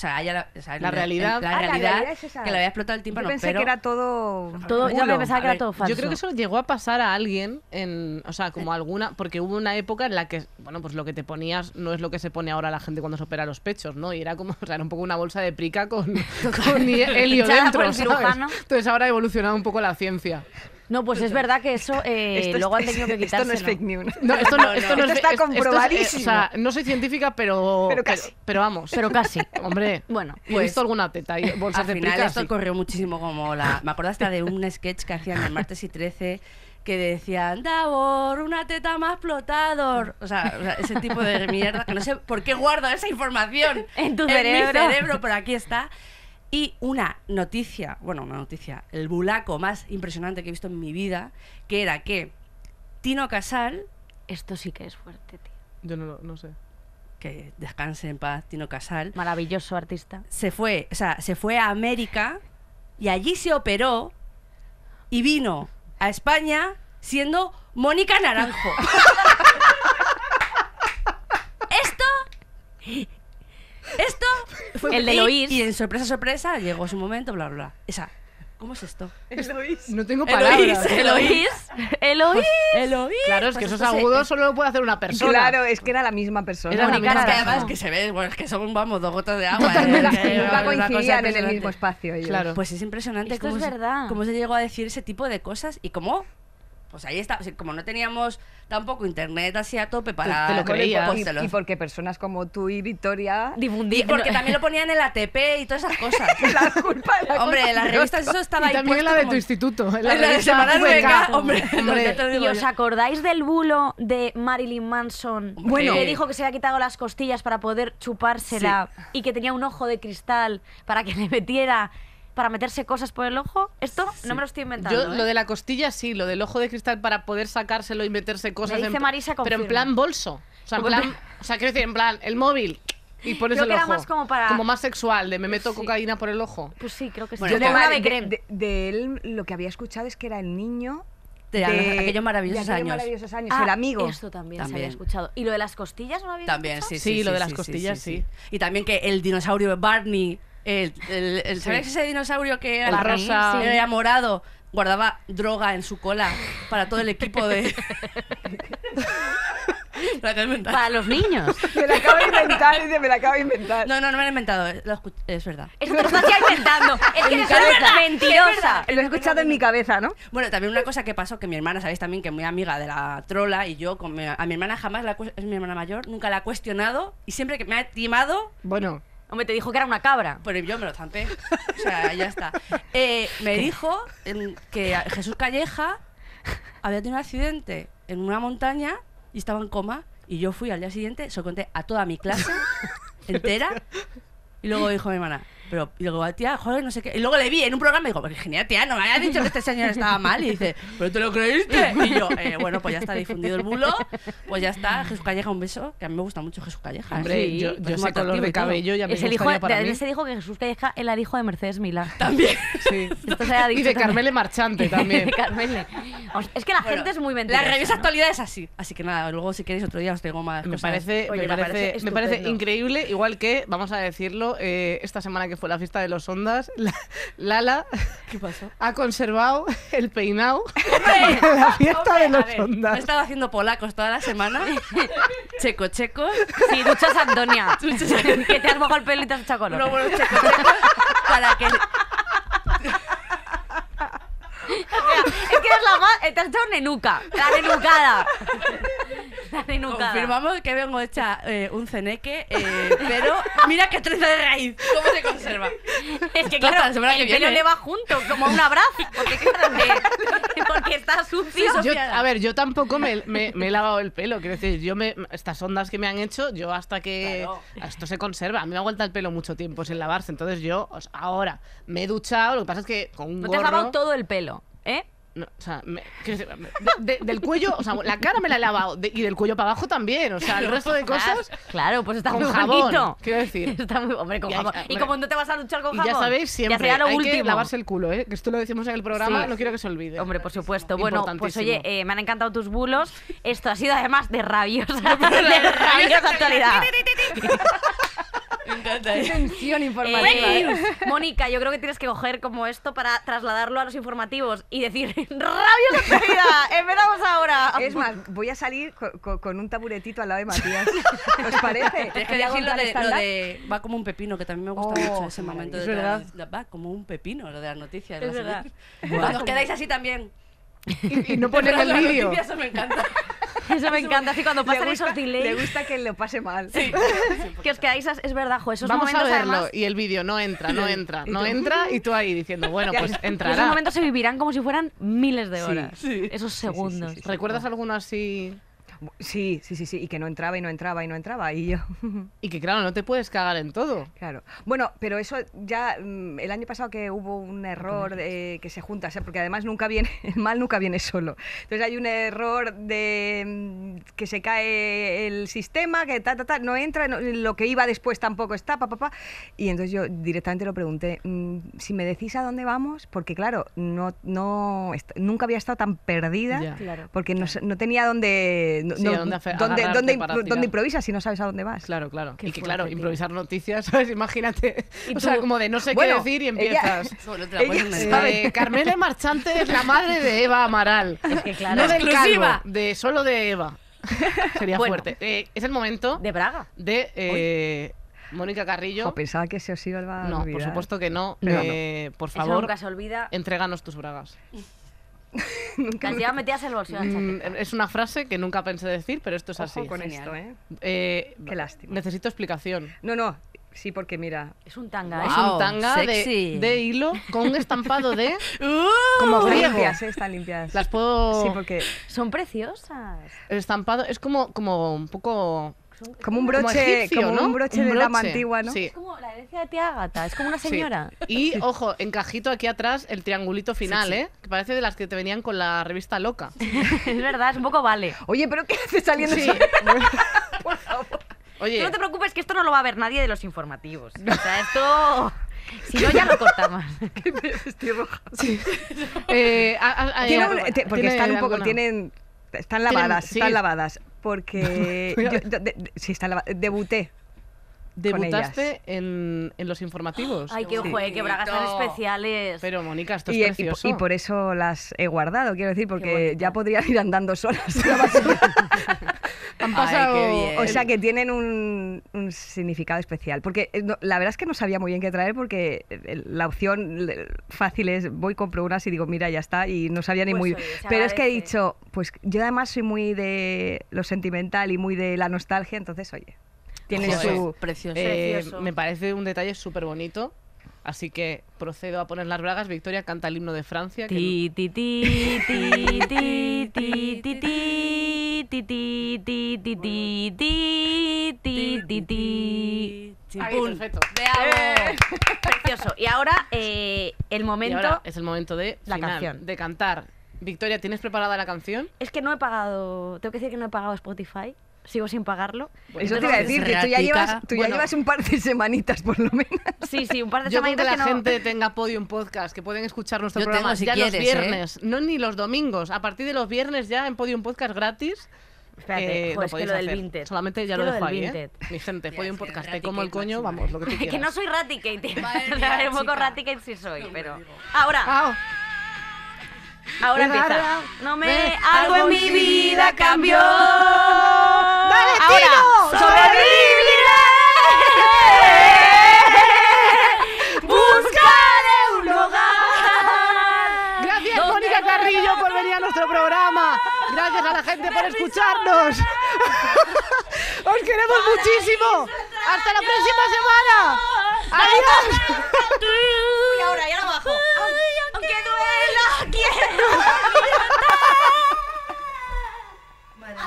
D: la, o sea,
C: ah, la, realidad, realidad, es que había explotado el tiempo Yo pensé que era
A: todo. todo yo pensaba que era todo Yo creo que
C: eso llegó a pasar a alguien, o sea, como alguna. Porque hubo una época en la que, bueno, pues lo que te ponías no es lo que se pone ahora la gente cuando se opera los pechos, ¿no? Y era como, o sea, era un poco una bolsa de prica con, *laughs* helio dentro. Entonces ahora ha evolucionado un poco la ciencia. No, pues es verdad que eso eh, *laughs* esto, luego han tenido que *laughs* no es fake news. esto, no, está no soy científica, pero. Pero vamos. Pero casi. *laughs* Hombre. Bueno, he pues,
B: visto
D: alguna teta y al final, esto corrió muchísimo como la. Me acuerdo hasta de un sketch que hacían el martes y 13 que decían, Davor, una teta más flotador. O sea, o sea, ese tipo de mierda que no sé por qué guardo esa información en tu Mi cerebro, pero aquí está. Y una noticia, bueno, una noticia, el bulaco más impresionante que he visto en mi vida, que era que Tino Casal. Esto sí que es fuerte, tío. Yo no, no sé. Que descanse en paz, Tino Casal. Maravilloso artista. Se fue, o sea, se fue a América y allí se operó y vino a España siendo Mónica Naranjo. *laughs*
C: Esto esto *laughs* fue el de oír Y en sorpresa,
D: sorpresa, llegó su momento, bla, bla, bla. Esa. ¿Cómo es esto?
C: Eloís. No tengo palabras.
D: Eloís.
A: Eloís. Eloís. Pues, claro, es que pues esos agudos eh, solo lo puede hacer una persona. Claro, es que era la misma persona. Era la cosa persona. Además que se ve, bueno,
D: es que son, vamos, dos gotas de agua.
A: Nunca ¿eh? coincidían en el mismo espacio Claro. Pues es impresionante cómo,
D: se llegó a decir ese tipo de cosas y cómo pues ahí está. como no teníamos tampoco internet así a tope para. Te lo Y,
A: porque personas como tú y Victoria. Difundían. Porque también lo
D: ponían en el ATP y todas esas cosas. *laughs* la culpa
C: Hombre, en las revistas eso estaba y También en la de tu
A: instituto. En la, la de Semana
C: Hombre, *laughs* os
B: acordáis del bulo de Marilyn Manson? Bueno. Que dijo que se había quitado las costillas para poder chupársela y que tenía un ojo de cristal
C: para que le metiera para meterse cosas por el ojo? Esto no me lo estoy inventando. Yo ¿eh? lo de la costilla sí, lo del ojo de cristal para poder sacárselo y meterse cosas. dice en, Marisa pero en plan bolso. O sea, en plan, o sea, en plan, el móvil,
B: y pones creo el que ojo. Era más como para... Como más
C: sexual, de me meto cocaína por el ojo. Pues sí, creo que sí. yo de, de,
A: de, él lo que había escuchado es que era el niño... De, aquellos maravillosos años. maravillosos años, el ah, amigo. Esto también, se había escuchado. ¿Y lo de
B: las
D: costillas no había También, sí, sí. lo de las costillas, sí, sí, Y también que el dinosaurio Barney el, el, ¿Sabéis ese dinosaurio que era morado? Guardaba droga en su cola para todo el equipo de. *laughs* Para los niños. *laughs* Me la acabo de inventar, dice, me la acabo de inventar. No, no, no me la he inventado. Eh, es verdad.
B: no te Es que eres una mentirosa.
D: Lo he escuchado en mi cabeza, ¿no? Bueno, también una cosa que pasó, que mi hermana, sabéis también que es muy amiga de la trola y yo, a mi hermana jamás la, es mi hermana mayor, nunca la ha cuestionado y siempre que me ha timado, Bueno, Hombre, te dijo que era una cabra. Pues yo me lo zampé. O sea, ya está. Eh, me dijo que Jesús Calleja había tenido un accidente en una montaña y estaba en coma. Y yo fui al día siguiente, se lo conté a toda mi clase *laughs* entera. Y luego dijo mi hermana, pero y luego, tía, joder, no sé qué. Y luego le vi en un programa y digo, Virginia, genial, tía, no me habías dicho que este señor estaba mal. Y dice, pero te lo creíste. Y yo, eh, bueno, pues ya está difundido el bulo, pues ya está. Jesús Calleja, un beso, que a mí me gusta mucho Jesús Calleja. Hombre, ¿eh? yo, yo pues ese color de cabello ya me es el hijo de, se dijo que Jesús
B: Calleja era hijo de Mercedes Milá. También. Sí. y de Carmele Marchante también. *laughs* es que la gente es muy mentirosa. La revista
C: actualidad es así. Así que nada, luego si queréis otro día os tengo más me cosas. Parece, me, parece, me parece increíble, igual que, vamos a decirlo, eh, esta semana que fue la fiesta de los ondas, Lala ¿Qué pasó? ha conservado el peinado *laughs* la fiesta de los ondas. He estado
D: haciendo polacos toda la semana. *laughs* checo, checo. Sí, duchas Antonia. *laughs* que te has mojado el pelo y te has color. bueno, checo, checo.
B: para que *laughs* es que
D: es la más. Te has echado nenuca. La nenucada. La nenucada. Confirmamos que vengo hecha eh, un ceneque, eh, pero mira qué trenza de raíz. ¿Cómo se conserva? Es que
B: Claro, la semana que viene. pelo le va
D: junto, como un abrazo. Porque, qué grande.
B: *laughs* porque está sucio. a ver,
C: yo tampoco me, me- me he lavado el pelo. Quiero decir, yo me, estas ondas que me han hecho, yo hasta que esto se conserva. A mí me ha vuelto el pelo mucho tiempo sin lavarse. Entonces yo, ahora me he duchado. Lo que pasa es que con un no te has lavado todo el pelo. ¿Eh? o sea, del cuello, o sea, la cara me la he lavado y del cuello para abajo también, o sea, el resto de cosas. Claro, pues está con muy jabón. Quiero decir, *laughs* está muy, hombre, con y, jabón. Y, como
B: no te vas a luchar con jabón, ya sabéis siempre hay que lavarse
C: el culo, ¿eh? Que esto lo decimos en el programa, no quiero que se olvide. Hombre, por supuesto. Bueno, pues oye,
B: eh, me han encantado tus bulos. Esto ha sido además de rabiosa, *laughs* de rabiosa actualidad. *laughs*
D: tensión informativa. ¿eh?
B: Mónica, yo creo que tienes que coger como esto para trasladarlo a los informativos y decir *laughs* ¡Rabios de vida! ¡Empezamos ahora! Es más,
A: voy a salir con, un taburetito al lado de Matías. *laughs* ¿Os parece? Es que lo de, de, va como un pepino, que también me gusta oh, mucho ese momento.
D: de verdad. va como un pepino, lo de las noticias. Es verdad. Cuando os quedáis así también. Y, no *laughs*
C: poner el vídeo.
B: Eso
D: me encanta. *laughs* Eso me encanta, así cuando
C: pasan
B: esos delays. Le gusta que lo pase mal. *laughs* que os quedáis, es verdad, jo, esos Vamos a verlo
C: y el vídeo no entra, no *laughs* entra, no entra y tú ahí diciendo, bueno, pues entrará. esos momentos
B: se vivirán como si fueran miles de
C: horas.
A: Esos segundos. ¿Recuerdas alguno así? Sí, sí, sí, sí, y que no entraba y no entraba y no entraba y yo. *laughs* Y que claro, no te puedes cagar en todo. Claro. Bueno, pero eso ya mm, el año pasado que hubo un error que se junta, porque además nunca viene *laughs* el mal nunca viene solo. Entonces hay un error de mm, que se cae el sistema, que ta ta ta no entra, lo que iba después tampoco está, papá pa, pa, y entonces yo directamente lo pregunté, mm, si me decís a dónde vamos, porque claro, no no nunca había estado tan perdida, porque no, no tenía dónde dónde, improvisas si no sabes a dónde vas? Claro, claro. y que claro, improvisar noticias, *laughs* ¿sabes? Imagínate. o sea, como de no sé qué decir y empiezas. *laughs* Carmela Marchante es la madre de Eva
C: Amaral. que claro. No Exclusiva. de solo de Eva. Sería fuerte. Eh, es el momento. De Braga. De. Eh, Mónica Carrillo.
A: pensaba que se os iba a olvidar. No, por supuesto
C: que no. Eh, por favor, se olvida. entréganos tus bragas. *laughs* nunca me ya en el bolsillo. Mm, es una frase que nunca pensé decir, pero esto es así. con esto, ¿eh?
A: ¿eh? Qué lástima. Necesito explicación. No, no, sí, porque mira, Es un tanga. ¿eh? es un tanga de, de
C: hilo con estampado de... *laughs* Uh, como están ¿eh?
A: están limpias.
C: Las puedo... Sí, porque Son preciosas. El estampado es como, como un poco
A: como un broche, como, un broche de lama antigua, ¿no? Es
C: como la herencia de tía Agatha, es como una señora. Y ojo, encajito aquí atrás el triangulito final, ¿eh? Que parece de las que te venían con la revista loca. *laughs* es verdad, es un poco vale. Oye, pero ¿qué haces saliendo? Sí. *laughs*
B: Por favor. Oye. no te preocupes que esto no lo va a ver nadie de los informativos.
C: O sea, esto. Si
A: no, ya lo cortamos. *laughs* Estoy roja.
C: Sí. Eh, eh porque están un poco. Tienen.
A: Están lavadas, sí. están lavadas porque *laughs* yo, está debuté. Debutaste en, los informativos.
C: Ay, qué
B: ojo, eh, qué bragas tan
C: especiales. Pero Mónica, esto es precioso. Y, y, por
A: eso las he guardado, quiero decir, porque ya podría ir andando solas. *laughs* *laughs* *laughs* Han pasado. o sea que tienen un, significado especial. Porque eh, la verdad es que no sabía muy bien qué traer porque eh, la opción fácil es voy, compro unas y digo, mira, ya está. Y no sabía ni pues muy. pero es que he dicho, pues yo además soy muy de lo sentimental y muy de la nostalgia, entonces, oye. Tiene su. Precioso. Eh, precioso. Me
C: parece un detalle súper bonito. Así que procedo a poner las bragas. Victoria canta el himno de Francia.
A: Ti, ti,
C: ti,
B: ti, ti, ti, ti ti ti ti ti ti ti ti ti ti
C: ¡Eh!
B: Precioso. Y ahora
C: eh, el momento. es el momento de la canción. De cantar. Victoria,
A: ¿tienes
B: preparada la canción? Es que no he pagado. Tengo que decir que no he pagado Spotify sigo sin pagarlo.
A: Eso te iba a decir, que tú ya, llevas, tú ya llevas un par de semanitas por lo menos.
C: Sí, sí, un par de semanitas. que, que la gente tenga Podium Podcast, que pueden escuchar nuestro programa ya los ¿eh? viernes, no ni los domingos. A partir de los viernes ya en Podium Podcast gratis. Espérate, eh, es que lo del Vinted. Solamente ya lo, dejo ahí, ¿eh? Mi gente, Podium Podcast, te como el coño, vamos, lo que tú quieras. *laughs* que no soy
B: Raticate. *laughs* un poco Raticate sí soy, pero... Ahora... Ahora empieza. No me, algo en mi vida cambió. ¡Dale, Ahora,
C: ¡Sorrible! ¡Sobreviviré! ¡Buscaré un hogar! Gracias, Mónica Carrillo, por venir a nuestro programa. Gracias a la gente por escucharnos. *laughs* Os queremos muchísimo. Hasta la próxima semana. ¡Adiós!
B: *laughs* y ahora, y ahora abajo. Aunque duela, quiero.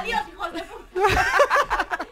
C: Adiós, hijos de puta. *laughs*